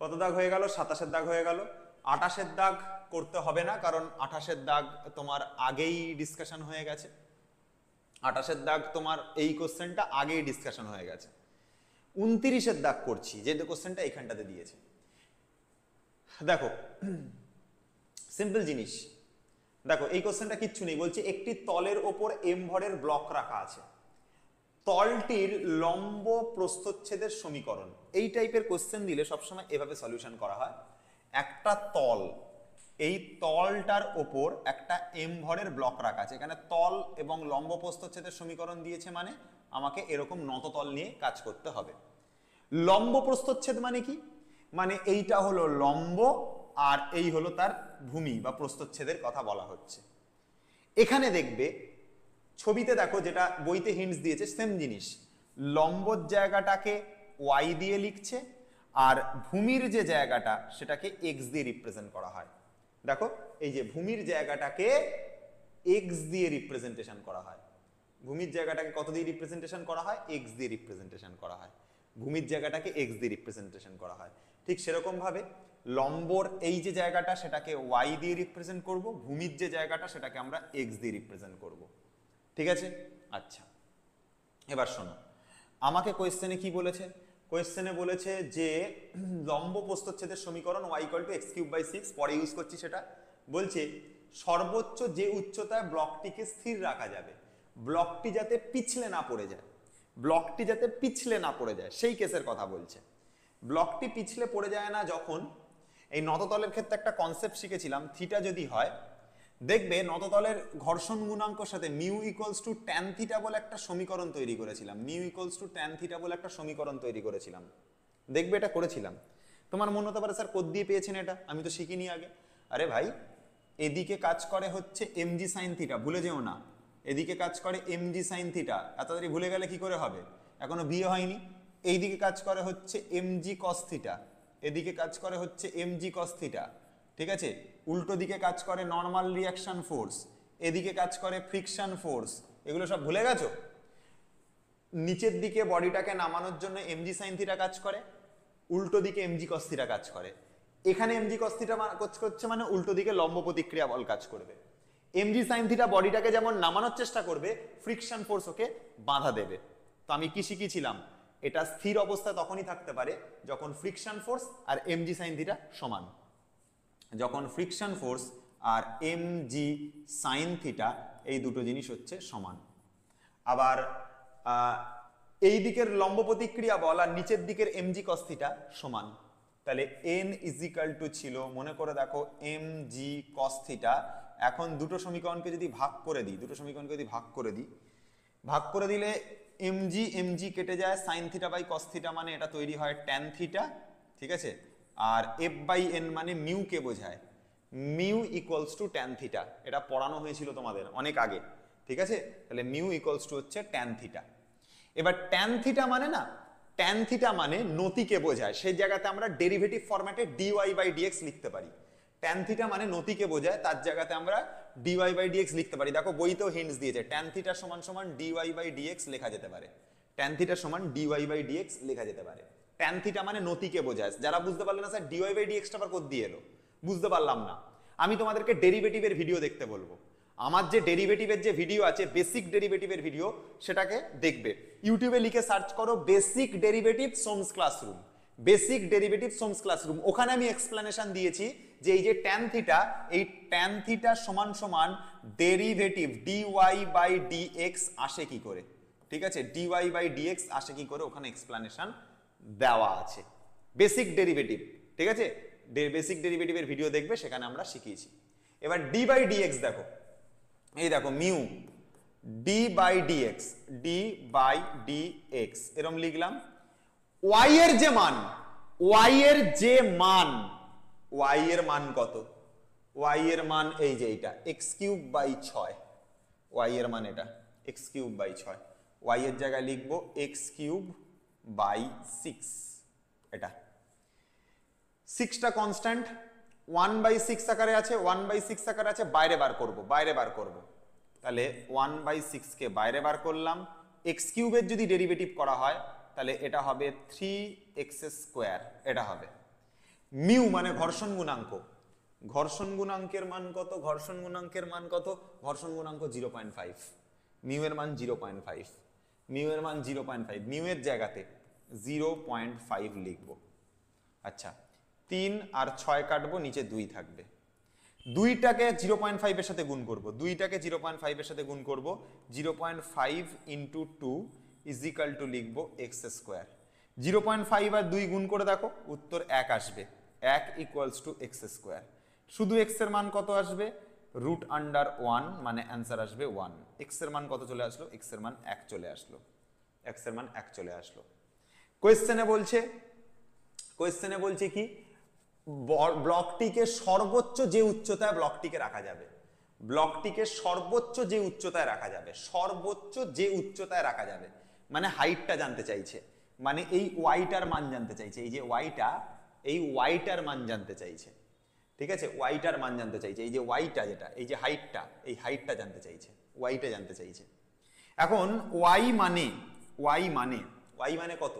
কত দাগ হয়ে গেল সাতাশের দাগ হয়ে গেল আঠাশের দাগ করতে হবে না কারণ আঠাশের দাগ তোমার আগেই ডিসকাশন হয়ে গেছে আঠাশের দাগ তোমার এই কোশ্চেনটা আগেই ডিসকাশন হয়ে গেছে উনত্রিশের দাগ করছি যে কোশ্চেনটা এখানটাতে দিয়েছে দেখো সিম্পল জিনিস দেখো এই কোশ্চেনটা কিচ্ছু নেই বলছে একটি তলের ওপর এম ভরের ব্লক রাখা আছে তলটির লম্ব প্রস্থচ্ছেদের সমীকরণ এই টাইপের কোশ্চেন দিলে সবসময় এভাবে সলিউশন করা হয় একটা তল এই তলটার ওপর একটা এম ভরের ব্লক রাখা আছে এখানে তল এবং লম্ব প্রস্থচ্ছেদের সমীকরণ দিয়েছে মানে আমাকে এরকম নততল নিয়ে কাজ করতে হবে লম্ব প্রস্থচ্ছেদ মানে কি মানে এইটা হলো লম্ব আর এই হলো তার ভূমি বা প্রস্তচ্ছেদের কথা বলা হচ্ছে এখানে দেখবে ছবিতে দেখো যেটা বইতে হিন্টস দিয়েছে সেম জিনিস লম্বর জায়গাটাকে ওয়াই দিয়ে লিখছে আর ভূমির যে জায়গাটা সেটাকে এক্স দিয়ে রিপ্রেজেন্ট করা হয় দেখো এই যে ভূমির জায়গাটাকে এক্স দিয়ে রিপ্রেজেন্টেশন করা হয় ভূমির জায়গাটাকে কত দিয়ে রিপ্রেজেন্টেশন করা হয় এক্স দিয়ে রিপ্রেজেন্টেশন করা হয় ভূমির জায়গাটাকে এক্স দিয়ে রিপ্রেজেন্টেশন করা হয় ঠিক সেরকমভাবে লম্বর এই যে জায়গাটা সেটাকে ওয়াই দিয়ে রিপ্রেজেন্ট করব ভূমির যে জায়গাটা সেটাকে আমরা এক্স দিয়ে রিপ্রেজেন্ট করব ঠিক আছে আচ্ছা এবার শোনো আমাকে কোয়েশ্চেনে কি বলেছে কোয়েশ্চেনে বলেছে যে লম্ব প্রস্তচ্ছেদের সমীকরণ Y equal to X cube by six পরে ইউজ করছি সেটা বলছে সর্বোচ্চ যে উচ্চতায় ব্লকটিকে স্থির রাখা যাবে ব্লকটি যাতে পিছলে না পড়ে যায় ব্লকটি যাতে পিছলে না পড়ে যায় সেই কেসের কথা বলছে ব্লকটি পিছলে পড়ে যায় না যখন এই নততলের ক্ষেত্রে একটা কনসেপ্ট শিখেছিলাম থিটা যদি হয় দেখবে নততলের ঘর্ষণ গুণাঙ্কর সাথে mu equals to tan theta বলে একটা সমীকরণ তৈরি করেছিলাম mu equals to tan theta বলে একটা সমীকরণ তৈরি করেছিলাম দেখবে এটা করেছিলাম তোমার মনে হতে পারে স্যার কোদ দিয়ে পেয়েছেন এটা আমি তো শিখিনি আগে আরে ভাই এদিকে কাজ করে হচ্ছে জি সাইন থিটা ভুলে যেও না এদিকে কাজ করে জি সাইন থিটা এত তাড়াতাড়ি ভুলে গেলে কি করে হবে এখনো বিয়ে হয়নি এইদিকে কাজ করে হচ্ছে জি কস থিটা এদিকে কাজ করে হচ্ছে এমজি কস্থিটা ঠিক আছে উল্টো দিকে কাজ করে নর্মাল রিয়াকশান ফোর্স এদিকে কাজ করে ফ্রিকশান ফোর্স এগুলো সব ভুলে গেছো নিচের দিকে বডিটাকে নামানোর জন্য এমজি সাইনথিটা কাজ করে উল্টো দিকে এমজি কস্থিটা কাজ করে এখানে এমজি কস্থিটা কাজ করছে মানে উল্টো দিকে লম্ব প্রতিক্রিয়া বল কাজ করবে এমজি সাইনথিটা বডিটাকে যেমন নামানোর চেষ্টা করবে ফ্রিকশন ফোর্স ওকে বাধা দেবে তো আমি কি শিখিয়েছিলাম এটা স্থির অবস্থা তখনই থাকতে পারে যখন ফ্রিকশন ফোর্স আর এমজি সাইন থিটা সমান যখন ফ্রিকশন ফোর্স আর এমজি সাইন থিটা এই দুটো জিনিস হচ্ছে সমান আবার এই দিকের লম্ব প্রতিক্রিয়া বল আর নিচের দিকের এমজি কস্থিটা সমান তাহলে এন ইজিক্যাল টু ছিল মনে করে দেখো এম জি কস্থিটা এখন দুটো সমীকরণকে যদি ভাগ করে দিই দুটো সমীকরণকে যদি ভাগ করে দিই ভাগ করে দিলে এমজি এমজি কেটে যায় sine theta by cos theta মানে এটা তৈরি হয় ট্যান থিটা ঠিক আছে আর এফ বাই এন মানে মিউকে বোঝায় mu equals to tan theta এটা পড়ানো হয়েছিল তোমাদের অনেক আগে ঠিক আছে তাহলে মিউ ইকুয়ালস টু হচ্ছে ট্যান থিটা এবার ট্যান থিটা মানে না ট্যান থিটা মানে নতিকে বোঝায় সেই জায়গাতে আমরা ডেরিভেটিভ ফরম্যাটে ডিওয়াই বাই ডিএক্স লিখতে পারি ট্যানথিটা মানে নতিকে বোঝায় তার জায়গাতে আমরা ডিওয়াই বাই ডিএক্স লিখতে পারি দেখো বইতেও হিন্টস দিয়েছে ট্যানথিটার সমান সমান ডিওয়াই বাই ডিএক্স লেখা যেতে পারে ট্যানথিটার সমান ডিওয়াই বাই ডিএক্স লেখা যেতে পারে ট্যানথিটা মানে নতিকে বোঝায় যারা বুঝতে পারলে না স্যার ডিওয়াই বাই ডিএক্সটা আবার কোদ দিয়ে এলো বুঝতে পারলাম না আমি তোমাদেরকে ডেরিভেটিভের ভিডিও দেখতে বলবো আমার যে ডেরিভেটিভের যে ভিডিও আছে বেসিক ডেরিভেটিভের ভিডিও সেটাকে দেখবে ইউটিউবে লিখে সার্চ করো basic derivative Soms classroom basic derivative Soms classroom ওখানে আমি এক্সপ্লেনেশন দিয়েছি যে এই যে ট্যান থিটা এই ট্যান থিটা সমান সমান derivative DY by D X আসে কি করে ঠিক আছে ডিওয়াই বাই ডি এক্স আসে কি করে ওখানে এক্সপ্লানেশন দেওয়া আছে বেসিক ডেরিভেটিভ ঠিক আছে বেসিক ডেরিভেটিভের ভিডিও দেখবে সেখানে আমরা শিখিয়েছি এবার ডি বাই ডি এক্স দেখো এই দেখো mu D by D X D by D X এরম লিখলাম ওয়াই এর যে মান ওয়াই এর যে মান ওয়াই এর মান কত ওয়াই এর মান এই যে এইটা এক্স কিউব বাই ছয় ওয়াই এর মান এটা এক্স কিউব বাই ছয় ওয়াই এর জায়গায় লিখবো এক্স কিউব বাই সিক্স এটা সিক্সটা কনস্ট্যান্ট ওয়ান বাই সিক্স আকারে আছে ওয়ান বাই সিক্স আকারে আছে বাইরে বার করব বাইরে বার করব তাহলে ওয়ান বাই সিক্সকে বাইরে বার করলাম এক্স কিউবের যদি ডেরিভেটিভ করা হয় তাহলে এটা হবে থ্রি এক্স স্কোয়ার এটা হবে মিউ মানে ঘর্ষণ গুণাঙ্ক ঘর্ষণ গুণাঙ্কের মান কত ঘর্ষণ গুণাঙ্কের মান কত ঘর্ষণ গুণাঙ্ক জিরো পয়েন্ট ফাইভ মিউ এর মান জিরো পয়েন্ট ফাইভ মিউ এর মান জিরো পয়েন্ট ফাইভ মিউ এর জায়গাতে জিরো পয়েন্ট ফাইভ লিখবো আচ্ছা তিন আর ছয় কাটবো নিচে দুই থাকবে দুইটাকে জিরো পয়েন্ট ফাইভের সাথে গুণ করব দুইটাকে জিরো পয়েন্ট ফাইভের সাথে গুণ করব zero point five into two is equal to লিখবো X square zero point five আর দুই গুণ করে দেখো উত্তর এক আসবে এক ইকুয়ালস টু এক্স স্কোয়ার শুধু এক্স এর মান কত আসবে রুট আন্ডার ওয়ান মানে অ্যান্সার আসবে ওয়ান এক্স এর মান কত চলে আসলো এক্স এর মান এক চলে আসলো এক্স এর মান এক চলে আসলো কোয়েশ্চেনে বলছে কোয়েশ্চেনে বলছে কি ব্লকটিকে সর্বোচ্চ যে উচ্চতায় ব্লকটিকে রাখা যাবে ব্লকটিকে সর্বোচ্চ যে উচ্চতায় রাখা যাবে সর্বোচ্চ যে উচ্চতায় রাখা যাবে মানে হাইটটা জানতে চাইছে মানে এই ওয়াইটার মান জানতে চাইছে এই যে ওয়াইটা এই ওয়াইটার মান জানতে চাইছে ঠিক আছে ওয়াইটার মান জানতে চাইছে এই যে ওয়াইটা যেটা এই যে হাইটটা এই হাইটটা জানতে চাইছে ওয়াইটা জানতে চাইছে এখন ওয়াই মানে ওয়াই মানে ওয়াই মানে কত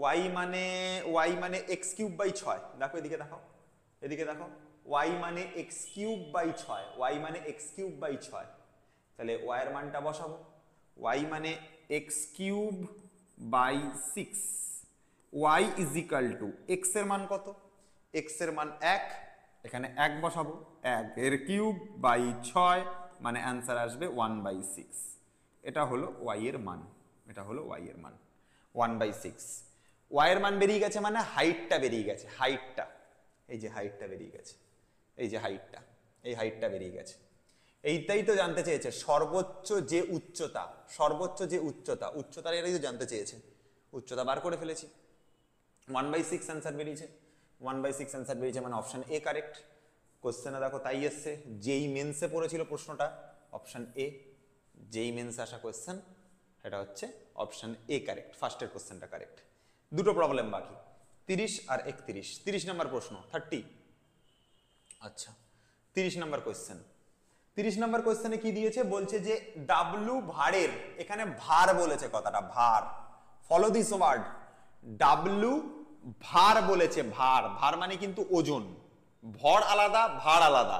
ওয়াই মানে ওয়াই মানে এক্স কিউব বাই ছয় দেখো এদিকে দেখো এদিকে দেখো ওয়াই মানে এক্স কিউব বাই ছয় ওয়াই মানে এক্স কিউব বাই ছয় তাহলে ওয়াইয়ের মানটা বসাবো ওয়াই মানে X cube by six Y is equal to এক্সের মান কত এক্সের মান এক এখানে এক বসাবো এক এর কিউব বাই ছয় মানে অ্যান্সার আসবে ওয়ান বাই সিক্স এটা হলো ওয়াই এর মান এটা হলো ওয়াই এর মান ওয়ান বাই সিক্স ওয়াই এর মান বেরিয়ে গেছে মানে হাইটটা বেরিয়ে গেছে হাইটটা এই যে হাইটটা বেরিয়ে গেছে এই যে হাইটটা এই হাইটটা বেরিয়ে গেছে এইটাই তো জানতে চেয়েছে সর্বোচ্চ যে উচ্চতা সর্বোচ্চ যে উচ্চতা উচ্চতার এটাই তো জানতে চেয়েছে উচ্চতা বার করে ফেলেছি ওয়ান বাই সিক্স অ্যান্সার বেরিয়েছে ওয়ান বাই সিক্স অ্যান্সার বেরিয়েছে মানে অপশন এ কারেক্ট কোশ্চেনে দেখো তাই এসছে জেই মেন্সে পড়েছিল প্রশ্নটা অপশান এ জেই মেন্সে আসা কোয়েশ্চেন এটা হচ্ছে অপশান এ কারেক্ট ফার্স্টের কোশ্চেনটা কারেক্ট দুটো প্রবলেম বাকি তিরিশ আর একত্রিশ তিরিশ নাম্বার প্রশ্ন থার্টি আচ্ছা তিরিশ নাম্বার কোয়েশ্চেন তিরিশ নম্বর কোয়েশ্চেনে কি দিয়েছে বলছে যে ডাব্লু ভারের এখানে ভার বলেছে কথাটা ভার ফলো দিস ওয়ার্ড ডাব্লু ভার বলেছে ভার ভার মানে কিন্তু ওজন ভর আলাদা ভার আলাদা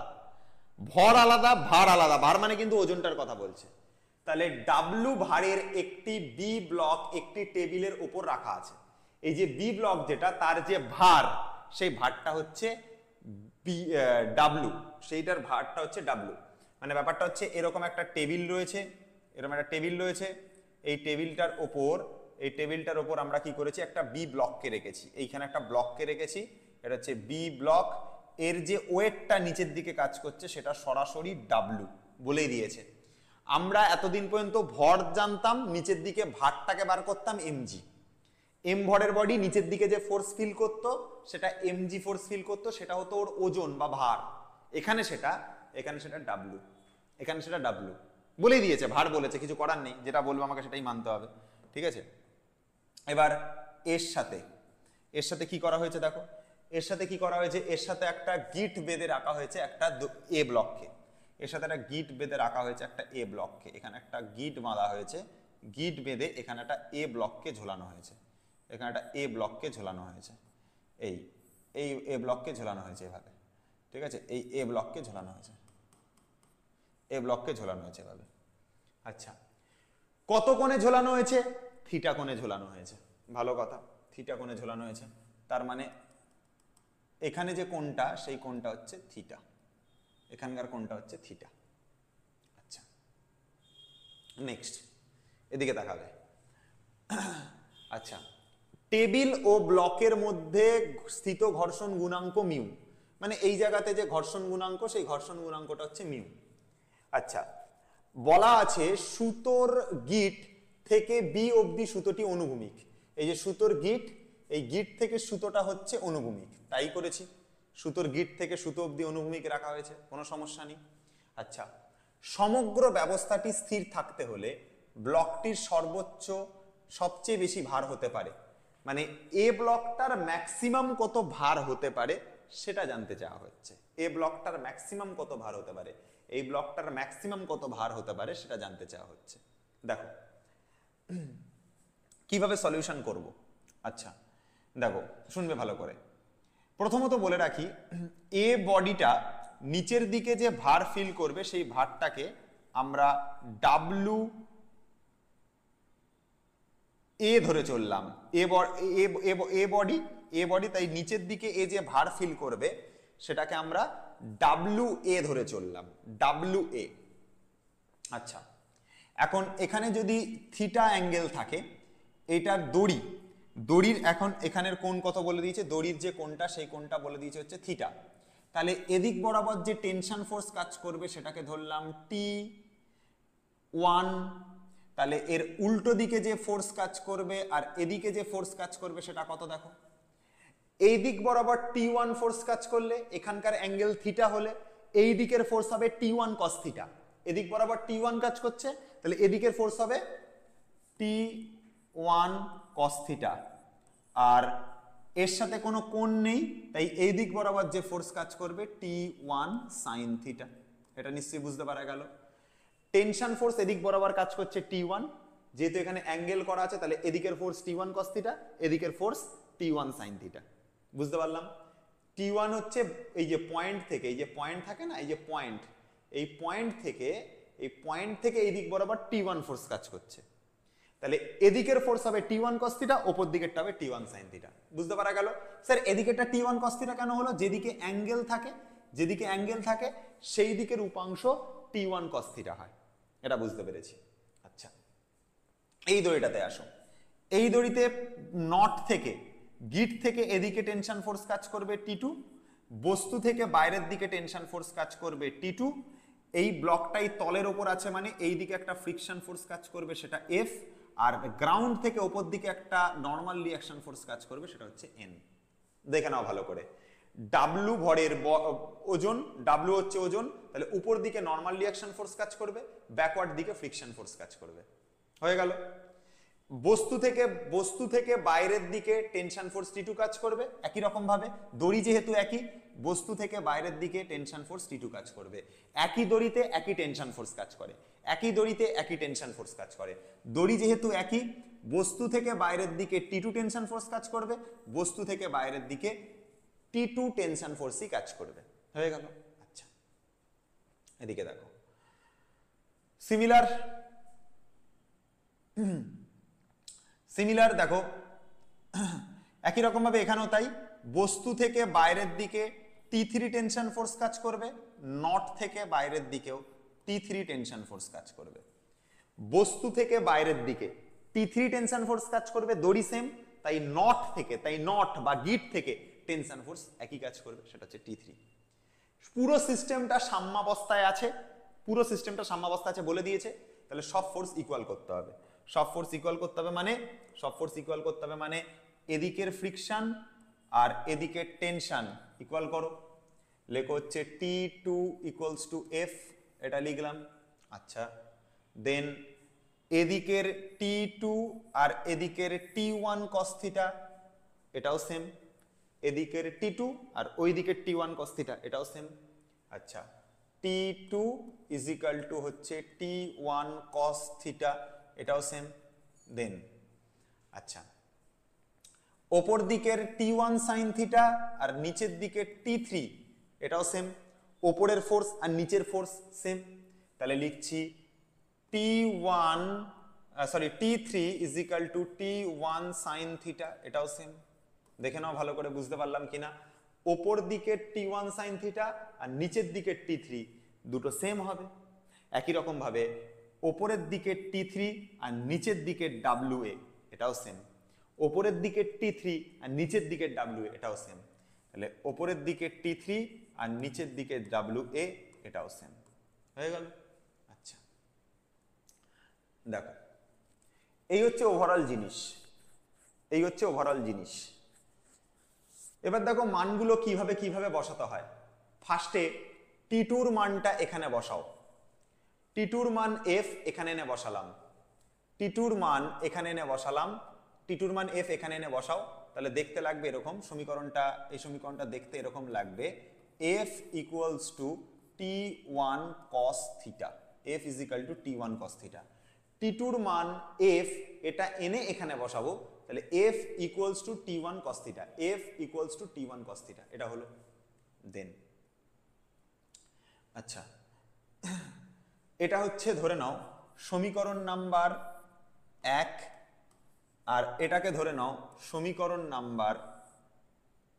ভর আলাদা ভার আলাদা ভার মানে কিন্তু ওজনটার কথা বলছে তাহলে ডাব্লু ভারের একটি বি ব্লক একটি টেবিলের ওপর রাখা আছে এই যে বি ব্লক যেটা তার যে ভার সেই ভারটা হচ্ছে বি ডাব্লু সেইটার ভারটা হচ্ছে ডাব্লু মানে ব্যাপারটা হচ্ছে এরকম একটা টেবিল রয়েছে এরকম একটা টেবিল রয়েছে এই টেবিলটার ওপর এই টেবিলটার ওপর আমরা কি করেছি একটা বি ব্লককে রেখেছি এইখানে একটা ব্লককে রেখেছি এটা হচ্ছে বি ব্লক এর যে ওয়েটটা নিচের দিকে কাজ করছে সেটা সরাসরি ডাব্লু বলেই দিয়েছে আমরা এতদিন পর্যন্ত ভর জানতাম নিচের দিকে ভারটাকে বার করতাম এমজি এম ভরের বডি নিচের দিকে যে ফোর্স ফিল করতো সেটা এমজি ফোর্স ফিল করতো সেটা হতো ওর ওজন বা ভার এখানে সেটা এখানে সেটা ডাব্লু এখানে সেটা ডাব্লু বলেই দিয়েছে ভার বলেছে কিছু করার নেই যেটা বলবো আমাকে সেটাই মানতে হবে ঠিক আছে এবার এর সাথে এর সাথে কি করা হয়েছে দেখো এর সাথে কি করা হয়েছে এর সাথে একটা গিট বেঁধে রাখা হয়েছে একটা এ ব্লককে এর সাথে একটা গিট বেঁধে রাখা হয়েছে একটা এ ব্লককে এখানে একটা গিট বাঁধা হয়েছে গিট বেঁধে এখানে একটা এ ব্লককে ঝোলানো হয়েছে এখানে একটা এ ব্লককে ঝোলানো হয়েছে এই এই এ ব্লককে ঝোলানো হয়েছে এভাবে ঠিক আছে এই এ ব্লককে ঝোলানো হয়েছে এ ব্লককে ঝোলানো হয়েছে এভাবে আচ্ছা কত কোণে ঝোলানো হয়েছে থিটা কোণে ঝোলানো হয়েছে ভালো কথা থিটা কোণে ঝোলানো হয়েছে তার মানে এখানে যে কোণটা সেই কোণটা হচ্ছে থিটা এখানকার কোণটা হচ্ছে থিটা আচ্ছা নেক্সট এদিকে দেখাবে আচ্ছা টেবিল ও ব্লকের মধ্যে স্থিত ঘর্ষণ গুণাঙ্ক মিউ মানে এই জায়গাতে যে ঘর্ষণ গুণাঙ্ক সেই ঘর্ষণ গুণাঙ্কটা হচ্ছে মিউ আচ্ছা বলা আছে সুতোর গিট থেকে বি অবধি সুতোটি অনুভূমিক এই যে সুতোর গিট এই গিট থেকে সুতোটা হচ্ছে অনুভূমিক তাই করেছি সুতোর গিট থেকে সুতো অবধি অনুভূমিক রাখা হয়েছে কোনো সমস্যা নেই আচ্ছা সমগ্র ব্যবস্থাটি স্থির থাকতে হলে ব্লকটির সর্বোচ্চ সবচেয়ে বেশি ভার হতে পারে মানে এ ব্লকটার ম্যাক্সিমাম কত ভার হতে পারে সেটা জানতে চাওয়া হচ্ছে এ ব্লকটার ম্যাক্সিমাম কত ভার হতে পারে এই ব্লকটার ম্যাক্সিমাম কত ভার হতে পারে সেটা জানতে চাওয়া হচ্ছে দেখো কিভাবে সলিউশন করব আচ্ছা দেখো শুনবে ভালো করে প্রথমত বলে রাখি এ বডিটা নিচের দিকে যে ভার ফিল করবে সেই ভারটাকে আমরা ডাব্লু এ ধরে চললাম এ বডি এ বডি তাই নিচের দিকে এ যে ভার ফিল করবে সেটাকে আমরা ডাব্লু এ ধরে চললাম ডাব্লু এ আচ্ছা এখন এখানে যদি থিটা অ্যাঙ্গেল থাকে এটার দড়ি দড়ির এখন এখানের কোন কত বলে দিয়েছে দড়ির যে কোনটা সেই কোনটা বলে দিয়েছে হচ্ছে থিটা তাহলে এদিক বরাবর যে টেনশন ফোর্স কাজ করবে সেটাকে ধরলাম টি ওয়ান তাহলে এর উল্টো দিকে যে ফোর্স কাজ করবে আর এদিকে যে ফোর্স কাজ করবে সেটা কত দেখো এই দিক বরাবর টি ওয়ান ফোর্স কাজ করলে এখানকার অ্যাঙ্গেল থিটা হলে এই দিকের ফোর্স হবে টি ওয়ান কস থিটা এদিক বরাবর টি ওয়ান কাজ করছে তাহলে এদিকের ফোর্স হবে টি ওয়ান কস্থিটা আর এর সাথে কোনো কোণ নেই তাই এই দিক বরাবর যে ফোর্স কাজ করবে টি ওয়ান সাইন থিটা এটা নিশ্চয়ই বুঝতে পারা গেল টেনশন ফোর্স এদিক বরাবর কাজ করছে টি ওয়ান যেহেতু এখানে অ্যাঙ্গেল করা আছে তাহলে এদিকের ফোর্স টি ওয়ান কস্থিটা এদিকের force T one sine theta বুঝতে পারলাম টি ওয়ান হচ্ছে এই যে পয়েন্ট থেকে এই যে পয়েন্ট থাকে না এই যে পয়েন্ট এই পয়েন্ট থেকে এই পয়েন্ট থেকে এই দিক বরাবর টি ওয়ান ফোর্স কাজ করছে তাহলে এদিকের ফোর্স হবে টি ওয়ান কস্তিটা ওপর দিকেরটা হবে টি ওয়ান সাইন থিটা বুঝতে পারা গেল স্যার এদিকেরটা টি ওয়ান কস্তিটা কেন হলো যেদিকে অ্যাঙ্গেল থাকে যেদিকে অ্যাঙ্গেল থাকে সেই দিকের উপাংশ টি ওয়ান কস্তিটা হয় এটা বুঝতে পেরেছি আচ্ছা এই দড়িটাতে আসো এই দড়িতে নট থেকে গিট থেকে এদিকে টেনশন ফোর্স কাজ করবে টি টু বস্তু থেকে বাইরের দিকে টেনশন ফোর্স কাজ করবে টি টু এই ব্লকটাই তলের ওপর আছে মানে এই দিকে একটা ফ্রিকশন ফোর্স কাজ করবে সেটা এফ আর গ্রাউন্ড থেকে ওপর দিকে একটা নর্মাল রিয়াকশন ফোর্স কাজ করবে সেটা হচ্ছে এন দেখে নাও ভালো করে ডাব্লু ভরের ওজন ডাব্লু হচ্ছে ওজন তাহলে উপর দিকে নর্মাল রিয়াকশন ফোর্স কাজ করবে ব্যাকওয়ার্ড দিকে ফ্রিকশন ফোর্স কাজ করবে হয়ে গেল বস্তু থেকে বস্তু থেকে বাইরের দিকে টেনশন ফোর্স টি টু কাজ করবে একই রকমভাবে দড়ি যেহেতু একই বস্তু থেকে বাইরের দিকে টেনশন ফোর্স টি টু কাজ করবে একই দড়িতে একই টেনশন ফোর্স কাজ করে একই দড়িতে একই টেনশন ফোর্স কাজ করে দড়ি যেহেতু একই বস্তু থেকে বাইরের দিকে টি টু টেনশন ফোর্স কাজ করবে বস্তু থেকে বাইরের দিকে টি টু টেনশন ফোর্সই কাজ করবে হয়ে গেল আচ্ছা এদিকে দেখো সিমিলার সিমিলার দেখো একই রকমভাবে এখানেও তাই বস্তু থেকে বাইরের দিকে টি থ্রি টেনশন ফোর্স কাজ করবে নট থেকে বাইরের দিকেও টি থ্রি টেনশন ফোর্স কাজ করবে বস্তু থেকে বাইরের দিকে টি থ্রি টেনশন ফোর্স কাজ করবে দড়ি সেম তাই নট থেকে তাই নট বা গিট থেকে টেনশন ফোর্স একই কাজ করবে সেটা হচ্ছে টি থ্রি পুরো সিস্টেমটা সাম্যাবস্থায় আছে পুরো সিস্টেমটা সাম্যাবস্থা আছে বলে দিয়েছে তাহলে সব ফোর্স ইকুয়াল করতে হবে সব ফোর্স ইকুয়াল করতে হবে মানে সব ফোর্স ইকুয়াল করতে হবে মানে এদিকের ফ্রিকশন আর এদিকের টেনশন ইকুয়াল করো লেখো হচ্ছে T two equals to F এটা লিখলাম আচ্ছা দেন এদিকের টি টু আর এদিকের টি ওয়ান কস্থিটা এটাও সেম এদিকের টি টু আর ওই দিকের টি ওয়ান কস্থিটা এটাও সেম আচ্ছা টি টু ইজিক্যাল টু হচ্ছে টি ওয়ান কস থিটা এটাও সেম দেন আচ্ছা ওপর দিকের টি ওয়ান সাইন থিটা আর নিচের দিকের টি থ্রি এটাও সেম ওপরের ফোর্স আর নিচের ফোর্স সেম তাহলে লিখছি T one sorry T three is equal to T one sine theta এটাও সেম দেখে নাও ভালো করে বুঝতে পারলাম কিনা ওপর দিকের টি ওয়ান সাইন থিটা আর নিচের দিকের টি থ্রি দুটো সেম হবে একই রকমভাবে ওপরের দিকের টি থ্রি আর নিচের দিকের ডাব্লু এ এটাও সেম ওপরের দিকের টি থ্রি আর নিচের দিকের ডাব্লু এটাও সেম তাহলে ওপরের দিকের টি থ্রি আর নিচের দিকে ডাব্লু এ এটাও সেম হয়ে গেল আচ্ছা দেখো এই হচ্ছে ওভারঅল জিনিস এই হচ্ছে ওভারঅল জিনিস এবার দেখো মানগুলো কিভাবে কিভাবে বসাতে হয় ফার্স্টে টি টুর মানটা এখানে বসাও টি টুর মান এফ এখানে এনে বসালাম টি টুর মান এখানে এনে বসালাম টি টুর মান এফ এখানে এনে বসাও তাহলে দেখতে লাগবে এরকম সমীকরণটা এই সমীকরণটা দেখতে এরকম লাগবে f equals to t1 cos theta f is equal to t1 cos theta t2 মান f এটা এনে এখানে বসাবো তাহলে f equals to t1 cos theta f equals to t1 cos theta এটা হলো দেন আচ্ছা এটা হচ্ছে ধরে নাও সমীকরণ নাম্বার এক আর এটাকে ধরে নাও সমীকরণ নাম্বার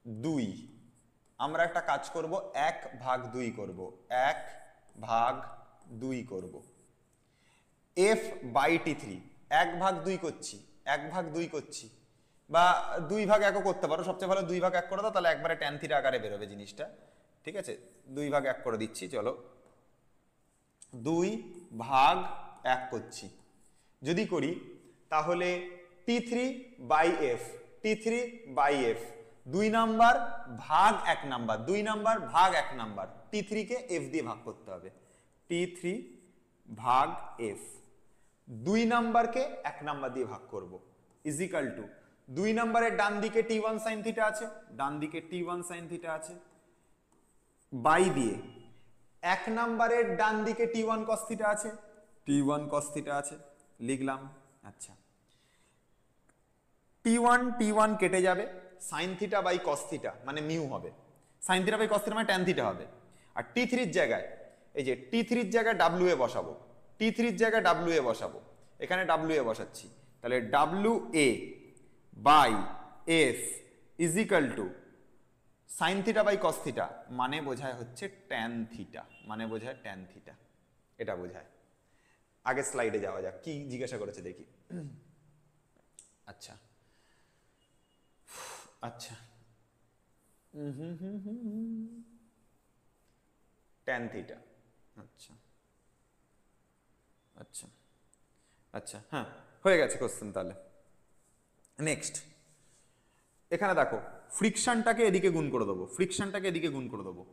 2 আমরা একটা কাজ করব এক ভাগ দুই করব এক ভাগ দুই করব এফ বাই টি থ্রি এক ভাগ দুই করছি এক ভাগ দুই করছি বা দুই ভাগ একও করতে পারো সবচেয়ে ভালো দুই ভাগ এক করে দাও তাহলে একবারে টেন থ্রি আকারে বেরোবে জিনিসটা ঠিক আছে দুই ভাগ এক করে দিচ্ছি চলো দুই ভাগ এক করছি যদি করি তাহলে T three by F T three by F দুই নাম্বার ভাগ এক নাম্বার দুই নাম্বার ভাগ এক নাম্বার টি থ্রিকে এফ দিয়ে ভাগ করতে হবে টি থ্রি ভাগ এফ দুই নাম্বারকে এক নাম্বার দিয়ে ভাগ করব ইজিক্যাল টু দুই নাম্বারের ডান দিকে টি ওয়ান সাইন থিটা আছে ডান দিকে টি ওয়ান সাইন থিটা আছে বাই দিয়ে এক নাম্বারের ডান দিকে টি ওয়ান কস্থিটা আছে টি ওয়ান কস্তিটা আছে লিখলাম আচ্ছা টি ওয়ান টি ওয়ান কেটে যাবে সাইন থিটা বাই কস্থিটা মানে মিউ হবে সাইন থিটা বাই কস্থিটা মানে ট্যান থিটা হবে আর টি থ্রির জায়গায় এই যে টি থ্রির জায়গায় ডাব্লু এ বসাবো টি থ্রির জায়গায় ডাব্লু এ বসাবো এখানে ডাব্লু এ বসাচ্ছি তাহলে W A by is equal to sine theta by cos theta মানে বোঝায় হচ্ছে ট্যান থিটা মানে বোঝায় ট্যান থিটা এটা বোঝায় আগে স্লাইডে যাওয়া যাক কি জিজ্ঞাসা করেছে দেখি আচ্ছা আচ্ছা ট্যান থিটা আচ্ছা আচ্ছা আচ্ছা হ্যাঁ হয়ে গেছে কোশ্চেন তাহলে নেক্সট এখানে দেখো ফ্রিকশানটাকে এদিকে গুণ করে দেবো ফ্রিকশানটাকে এদিকে গুণ করে দেবো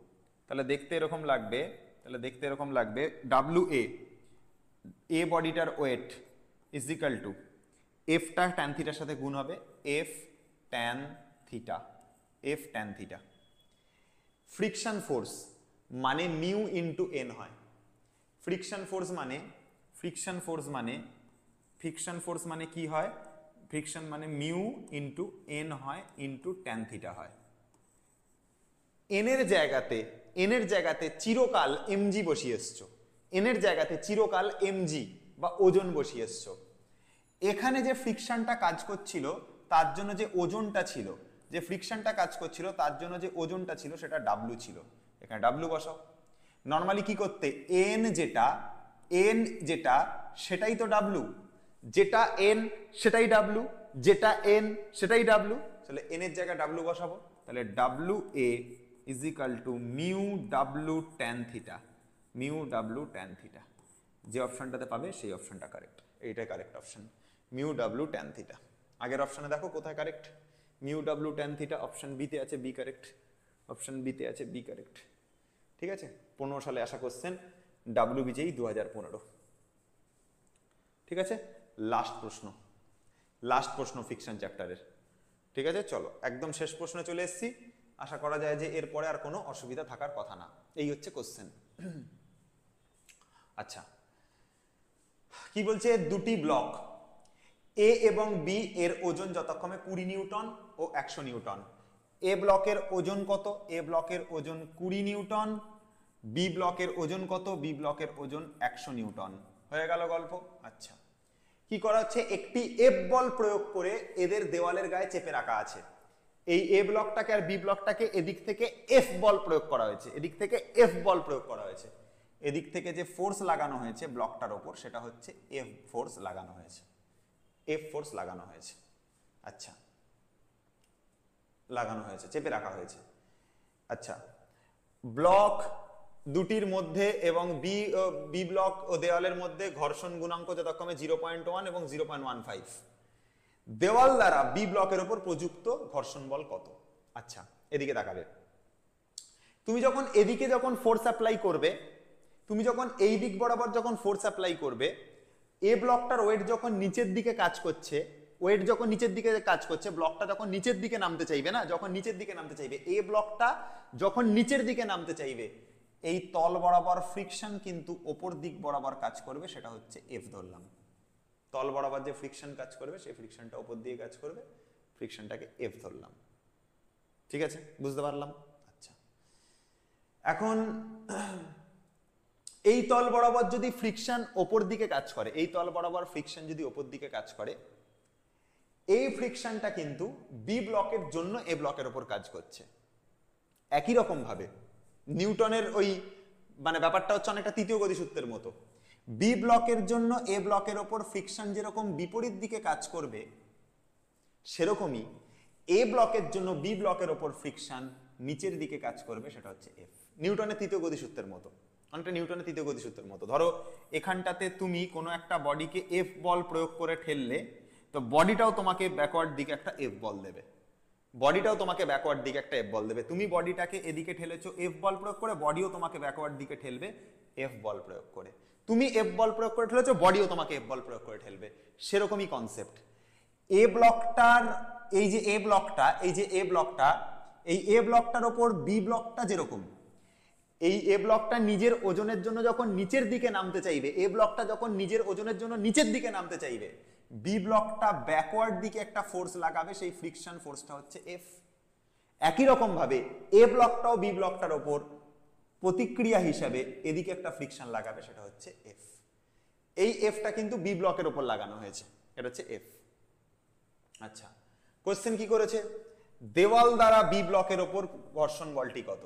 তাহলে দেখতে এরকম লাগবে তাহলে দেখতে এরকম লাগবে ডাব্লু এ এ বডিটার ওয়েট ইজিক্যাল টু এফটা ট্যান থিটার সাথে গুণ হবে F tan theta F tan theta friction force মানে মিউ ইন্টু এন হয় ফ্রিকশন ফোর্স মানে ফ্রিকশন ফোর্স মানে ফ্রিকশন ফোর্স মানে কি হয় ফ্রিকশন মানে মিউ ইন্টু এন হয় ইন্টু ট্যান থিটা হয় এনের জায়গাতে এনের জায়গাতে চিরকাল এমজি বসিয়ে এসছো এনের জায়গাতে চিরকাল এমজি বা ওজন বসিয়ে এসছো এখানে যে ফ্রিকশনটা কাজ করছিল তার জন্য যে ওজনটা ছিল যে ফ্রিকশনটা কাজ করছিল তার জন্য যে ওজনটা ছিল সেটা ডাব্লু ছিল এখানে ডাব্লু বসাও নর্মালি কি করতে এন যেটা এন যেটা সেটাই তো ডাব্লু যেটা এন সেটাই ডাব্লু যেটা এন সেটাই ডাব্লু তাহলে এন এর জায়গায় ডাব্লু বসাবো তাহলে W A is equal to mu W tan theta mu W tan theta যে অপশানটাতে পাবে সেই অপশানটা কারেক্ট এইটাই correct option mu W tan theta আগের অপশানে দেখো কোথায় correct mu W tan theta option বিতে আছে বি কারেক্ট অপশান বিতে আছে বি কারেক্ট ঠিক আছে পনেরো সালে আশা কোশ্চেন ডাব্লু বিজেই e দু হাজার পনেরো ঠিক আছে লাস্ট প্রশ্ন লাস্ট প্রশ্ন ফিকশন চ্যাপ্টারের ঠিক আছে চলো একদম শেষ প্রশ্নে চলে এসেছি আশা করা যায় যে এরপরে আর কোনো অসুবিধা থাকার কথা না এই হচ্ছে কোশ্চেন আচ্ছা কি বলছে দুটি ব্লক এ এবং বি এর ওজন যতক্ষণে কুড়ি নিউটন ও একশো নিউটন এ ব্লকের ওজন কত এ ব্লকের ওজন কুড়ি নিউটন বি ব্লকের ওজন কত বি ব্লকের ওজন একশো নিউটন হয়ে গেল গল্প আচ্ছা কি করা হচ্ছে একটি এফ বল প্রয়োগ করে এদের দেওয়ালের গায়ে চেপে রাখা আছে এই এ ব্লকটাকে আর বি ব্লকটাকে এদিক থেকে এফ বল প্রয়োগ করা হয়েছে এদিক থেকে এফ বল প্রয়োগ করা হয়েছে এদিক থেকে যে ফোর্স লাগানো হয়েছে ব্লকটার ওপর সেটা হচ্ছে এফ ফোর্স লাগানো হয়েছে এফ ফোর্স লাগানো হয়েছে আচ্ছা লাগানো হয়েছে চেপে রাখা হয়েছে আচ্ছা ব্লক দুটির মধ্যে এবং বি বি ব্লক ও দেওয়ালের মধ্যে ঘর্ষণ গুণাঙ্ক যথাক্রমে জিরো পয়েন্ট ওয়ান এবং জিরো পয়েন্ট ওয়ান ফাইভ দেওয়াল দ্বারা বি ব্লকের ওপর প্রযুক্ত ঘর্ষণ বল কত আচ্ছা এদিকে তাকাবে তুমি যখন এদিকে যখন ফোর্স অ্যাপ্লাই করবে তুমি যখন এই দিক বরাবর যখন ফোর্স অ্যাপ্লাই করবে এ ব্লকটার ওয়েট যখন নিচের দিকে কাজ করছে ওয়েট যখন নিচের দিকে কাজ করছে ব্লকটা যখন নিচের দিকে নামতে চাইবে না যখন নিচের দিকে নামতে চাইবে এই ব্লকটা যখন নিচের দিকে নামতে চাইবে এই তল বরাবর ফ্রিকশন কিন্তু ওপর দিক বরাবর কাজ করবে সেটা হচ্ছে এফ ধরলাম তল বরাবর যে ফ্রিকশন কাজ করবে সেই ফ্রিকশনটা ওপর দিয়ে কাজ করবে ফ্রিকশনটাকে এফ ধরলাম ঠিক আছে বুঝতে পারলাম আচ্ছা এখন এই তল বরাবর যদি ফ্রিকশন ওপর দিকে কাজ করে এই তল বরাবর ফ্রিকশন যদি ওপর দিকে কাজ করে এই ফ্রিকশনটা কিন্তু বি ব্লকের জন্য এ ব্লকের ওপর কাজ করছে একই রকমভাবে নিউটনের ওই মানে ব্যাপারটা হচ্ছে অনেকটা তৃতীয় গতিসূত্রের মতো বি ব্লকের জন্য এ ব্লকের ওপর ফ্রিকশন যেরকম বিপরীত দিকে কাজ করবে সেরকমই এ ব্লকের জন্য বি ব্লকের ওপর ফ্রিকশন নিচের দিকে কাজ করবে সেটা হচ্ছে এফ নিউটনের তৃতীয় গতিসূত্রের মতো অনেকটা নিউটনের তৃতীয় গতিসূত্রের মতো ধরো এখানটাতে তুমি কোনো একটা বডিকে এফ বল প্রয়োগ করে ঠেললে তো বডিটাও তোমাকে ব্যাকওয়ার্ড দিকে একটা এফ বল দেবে বডিটাও তোমাকে ব্যাকওয়ার্ড দিকে একটা এফ বল দেবে তুমি বডিটাকে এদিকে ঠেলেছো এফ বল প্রয়োগ করে বডিও তোমাকে ব্যাকওয়ার্ড দিকে ঠেলবে এফ বল প্রয়োগ করে তুমি এফ বল প্রয়োগ করে ঠেলেছো বডিও তোমাকে এফ বল প্রয়োগ করে ঠেলবে সেরকমই কনসেপ্ট এ ব্লকটার এই যে এ ব্লকটা এই যে এ ব্লকটা এই এ ব্লকটার ওপর বি ব্লকটা যেরকম এই এ ব্লকটা নিজের ওজনের জন্য যখন নিচের দিকে নামতে চাইবে এ ব্লকটা যখন নিজের ওজনের জন্য নিচের দিকে নামতে চাইবে বি ব্লকটা ব্যাকওয়ার্ড দিকে একটা ফোর্স লাগাবে সেই ফ্রিকশন ফোর্সটা হচ্ছে এফ একই রকমভাবে এ ব্লকটাও বি ব্লকটার ওপর প্রতিক্রিয়া হিসাবে এদিকে একটা ফ্রিকশন লাগাবে সেটা হচ্ছে এফ এই এফটা কিন্তু বি ব্লকের ওপর লাগানো হয়েছে এটা হচ্ছে এফ আচ্ছা কোশ্চেন কি করেছে দেওয়াল দ্বারা বি ব্লকের ওপর ঘর্ষণ বলটি কত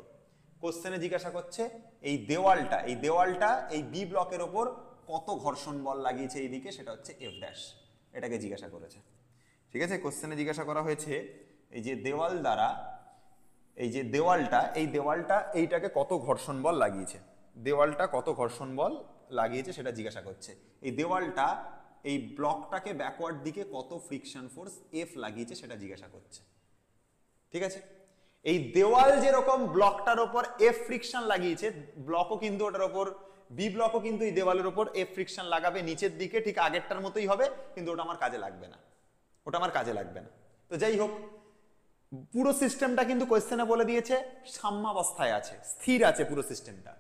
কোশ্চেনে জিজ্ঞাসা করছে এই দেওয়ালটা এই দেওয়ালটা এই বি ব্লকের ওপর কত ঘর্ষণ বল লাগিয়েছে এইদিকে সেটা হচ্ছে এফ ড্যাশ এটাকে জিজ্ঞাসা করেছে ঠিক আছে কোশ্চেনে জিজ্ঞাসা করা হয়েছে এই যে দেওয়াল দ্বারা এই যে দেওয়ালটা এই দেওয়ালটা এইটাকে কত ঘর্ষণ বল লাগিয়েছে দেওয়ালটা কত ঘর্ষণ বল লাগিয়েছে সেটা জিজ্ঞাসা করছে এই দেওয়ালটা এই ব্লকটাকে ব্যাকওয়ার্ড দিকে কত ফ্রিকশন ফোর্স এফ লাগিয়েছে সেটা জিজ্ঞাসা করছে ঠিক আছে এই দেওয়াল যেরকম ব্লকটার ওপর এফ ফ্রিকশন লাগিয়েছে ব্লকও কিন্তু ওটার ওপর বি ব্লকও কিন্তু এই দেওয়ালের ওপর এফ ফ্রিকশন লাগাবে নিচের দিকে ঠিক আগেরটার মতোই হবে কিন্তু ওটা আমার কাজে লাগবে না ওটা আমার কাজে লাগবে না তো যাই হোক পুরো সিস্টেমটা কিন্তু কোয়েশ্চেনে বলে দিয়েছে সাম্যাবস্থায় আছে স্থির আছে পুরো সিস্টেমটা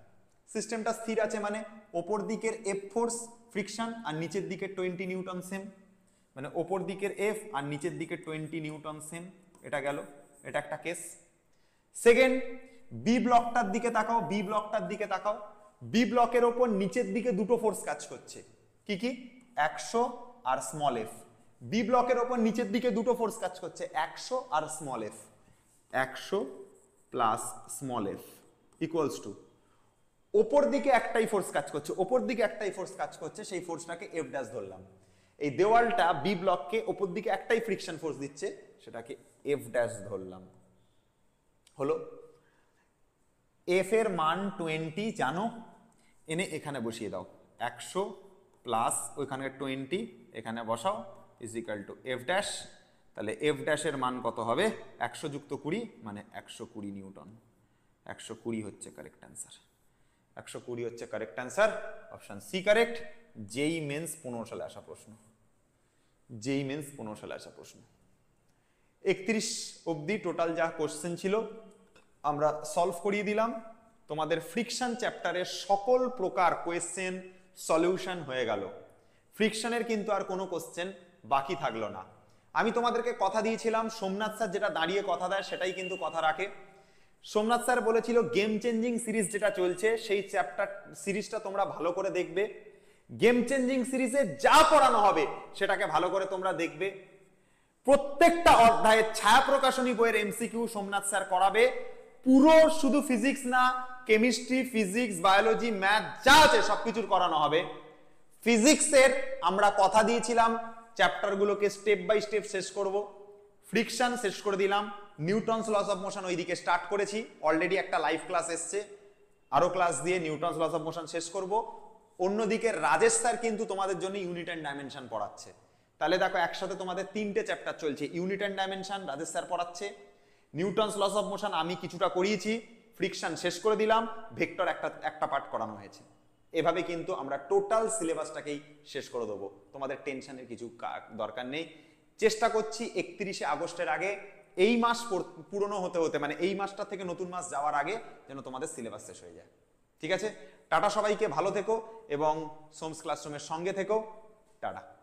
সিস্টেমটা স্থির আছে মানে ওপর দিকের এফ ফোর্স ফ্রিকশন আর নিচের দিকে টোয়েন্টি নিউটন সেম মানে ওপর দিকের এফ আর নিচের দিকে টোয়েন্টি নিউটন সেম এটা গেল এটা একটা কেস সেকেন্ড বি ব্লকটার দিকে তাকাও বি ব্লকটার দিকে তাকাও বি ব্লকের ওপর নিচের দিকে দুটো ফোর্স কাজ করছে কি কি একশো আর স্মল এফ বি ব্লকের ওপর নিচের দিকে দুটো ফোর্স কাজ করছে একশো আর স্মল এফ একশো plus small F equals to ওপর দিকে একটাই ফোর্স কাজ করছে ওপর দিকে একটাই ফোর্স কাজ করছে সেই ফোর্সটাকে এফ ড্যাশ ধরলাম এই দেওয়ালটা বি ব্লককে ওপর দিকে একটাই ফ্রিকশন ফোর্স দিচ্ছে সেটাকে এফ ড্যাশ ধরলাম হলো এফ এর মান টোয়েন্টি জানো এনে এখানে বসিয়ে দাও একশো প্লাস ওইখানে টোয়েন্টি এখানে বসাও ইজিক্যাল টু এফ ড্যাশ তাহলে এফ ড্যাশের মান কত হবে একশো যুক্ত কুড়ি মানে একশো কুড়ি নিউটন একশো কুড়ি হচ্ছে কারেক্ট অ্যান্সার একশো কুড়ি হচ্ছে correct answer option C correct যেই মেন্স পনেরো সালে আসা প্রশ্ন জেই মেন্স পনেরো সালে আসা প্রশ্ন একত্রিশ অবধি টোটাল যা কোশ্চেন ছিল আমরা সলভ করিয়ে দিলাম তোমাদের ফ্রিকশন চ্যাপ্টারের সকল প্রকার কোয়েশ্চেন সলিউশন হয়ে গেল ফ্রিকশনের কিন্তু আর কোনো কোয়েশ্চেন বাকি থাকলো না আমি তোমাদেরকে কথা দিয়েছিলাম সোমনাথ স্যার যেটা দাঁড়িয়ে কথা দেয় সেটাই কিন্তু কথা রাখে সোমনাথ স্যার বলেছিল গেম চেঞ্জিং সিরিজ যেটা চলছে সেই চ্যাপ্টার সিরিজটা তোমরা ভালো করে দেখবে গেম চেঞ্জিং সিরিজে যা পড়ানো হবে সেটাকে ভালো করে তোমরা দেখবে প্রত্যেকটা অধ্যায়ের ছায়া প্রকাশনী বইয়ের এমসিকিউ সোমনাথ স্যার করাবে পুরো শুধু ফিজিক্স না কেমিস্ট্রি ফিজিক্স বায়োলজি ম্যাথ যা আছে সবকিছুর করানো হবে ফিজিক্সের আমরা কথা দিয়েছিলাম চ্যাপ্টারগুলোকে স্টেপ বাই স্টেপ শেষ করব ফ্রিকশন শেষ করে দিলাম নিউটনস লস অফ মোশন ওইদিকে স্টার্ট করেছি অলরেডি একটা লাইভ ক্লাস এসছে আরও ক্লাস দিয়ে নিউটনস লস অফ মোশন শেষ করব অন্যদিকে রাজেশ স্যার কিন্তু তোমাদের জন্য ইউনিট অ্যান্ড ডাইমেনশন পড়াচ্ছে তাহলে দেখো একসাথে তোমাদের তিনটে চ্যাপ্টার চলছে unit and dimension Rajesh sir পড়াচ্ছে নিউটনস লস অফ মোশন আমি কিছুটা করিয়েছি ফ্রিকশন শেষ করে দিলাম ভেক্টর একটা একটা পার্ট করানো হয়েছে এভাবে কিন্তু আমরা টোটাল সিলেবাসটাকেই শেষ করে দেবো তোমাদের টেনশনের কিছু দরকার নেই চেষ্টা করছি একত্রিশে আগস্টের আগে এই মাস পুরনো হতে হতে মানে এই মাসটা থেকে নতুন মাস যাওয়ার আগে যেন তোমাদের সিলেবাস শেষ হয়ে যায় ঠিক আছে টাটা সবাইকে ভালো থেকো এবং সোমস ক্লাসরুমের সঙ্গে থেকো টাটা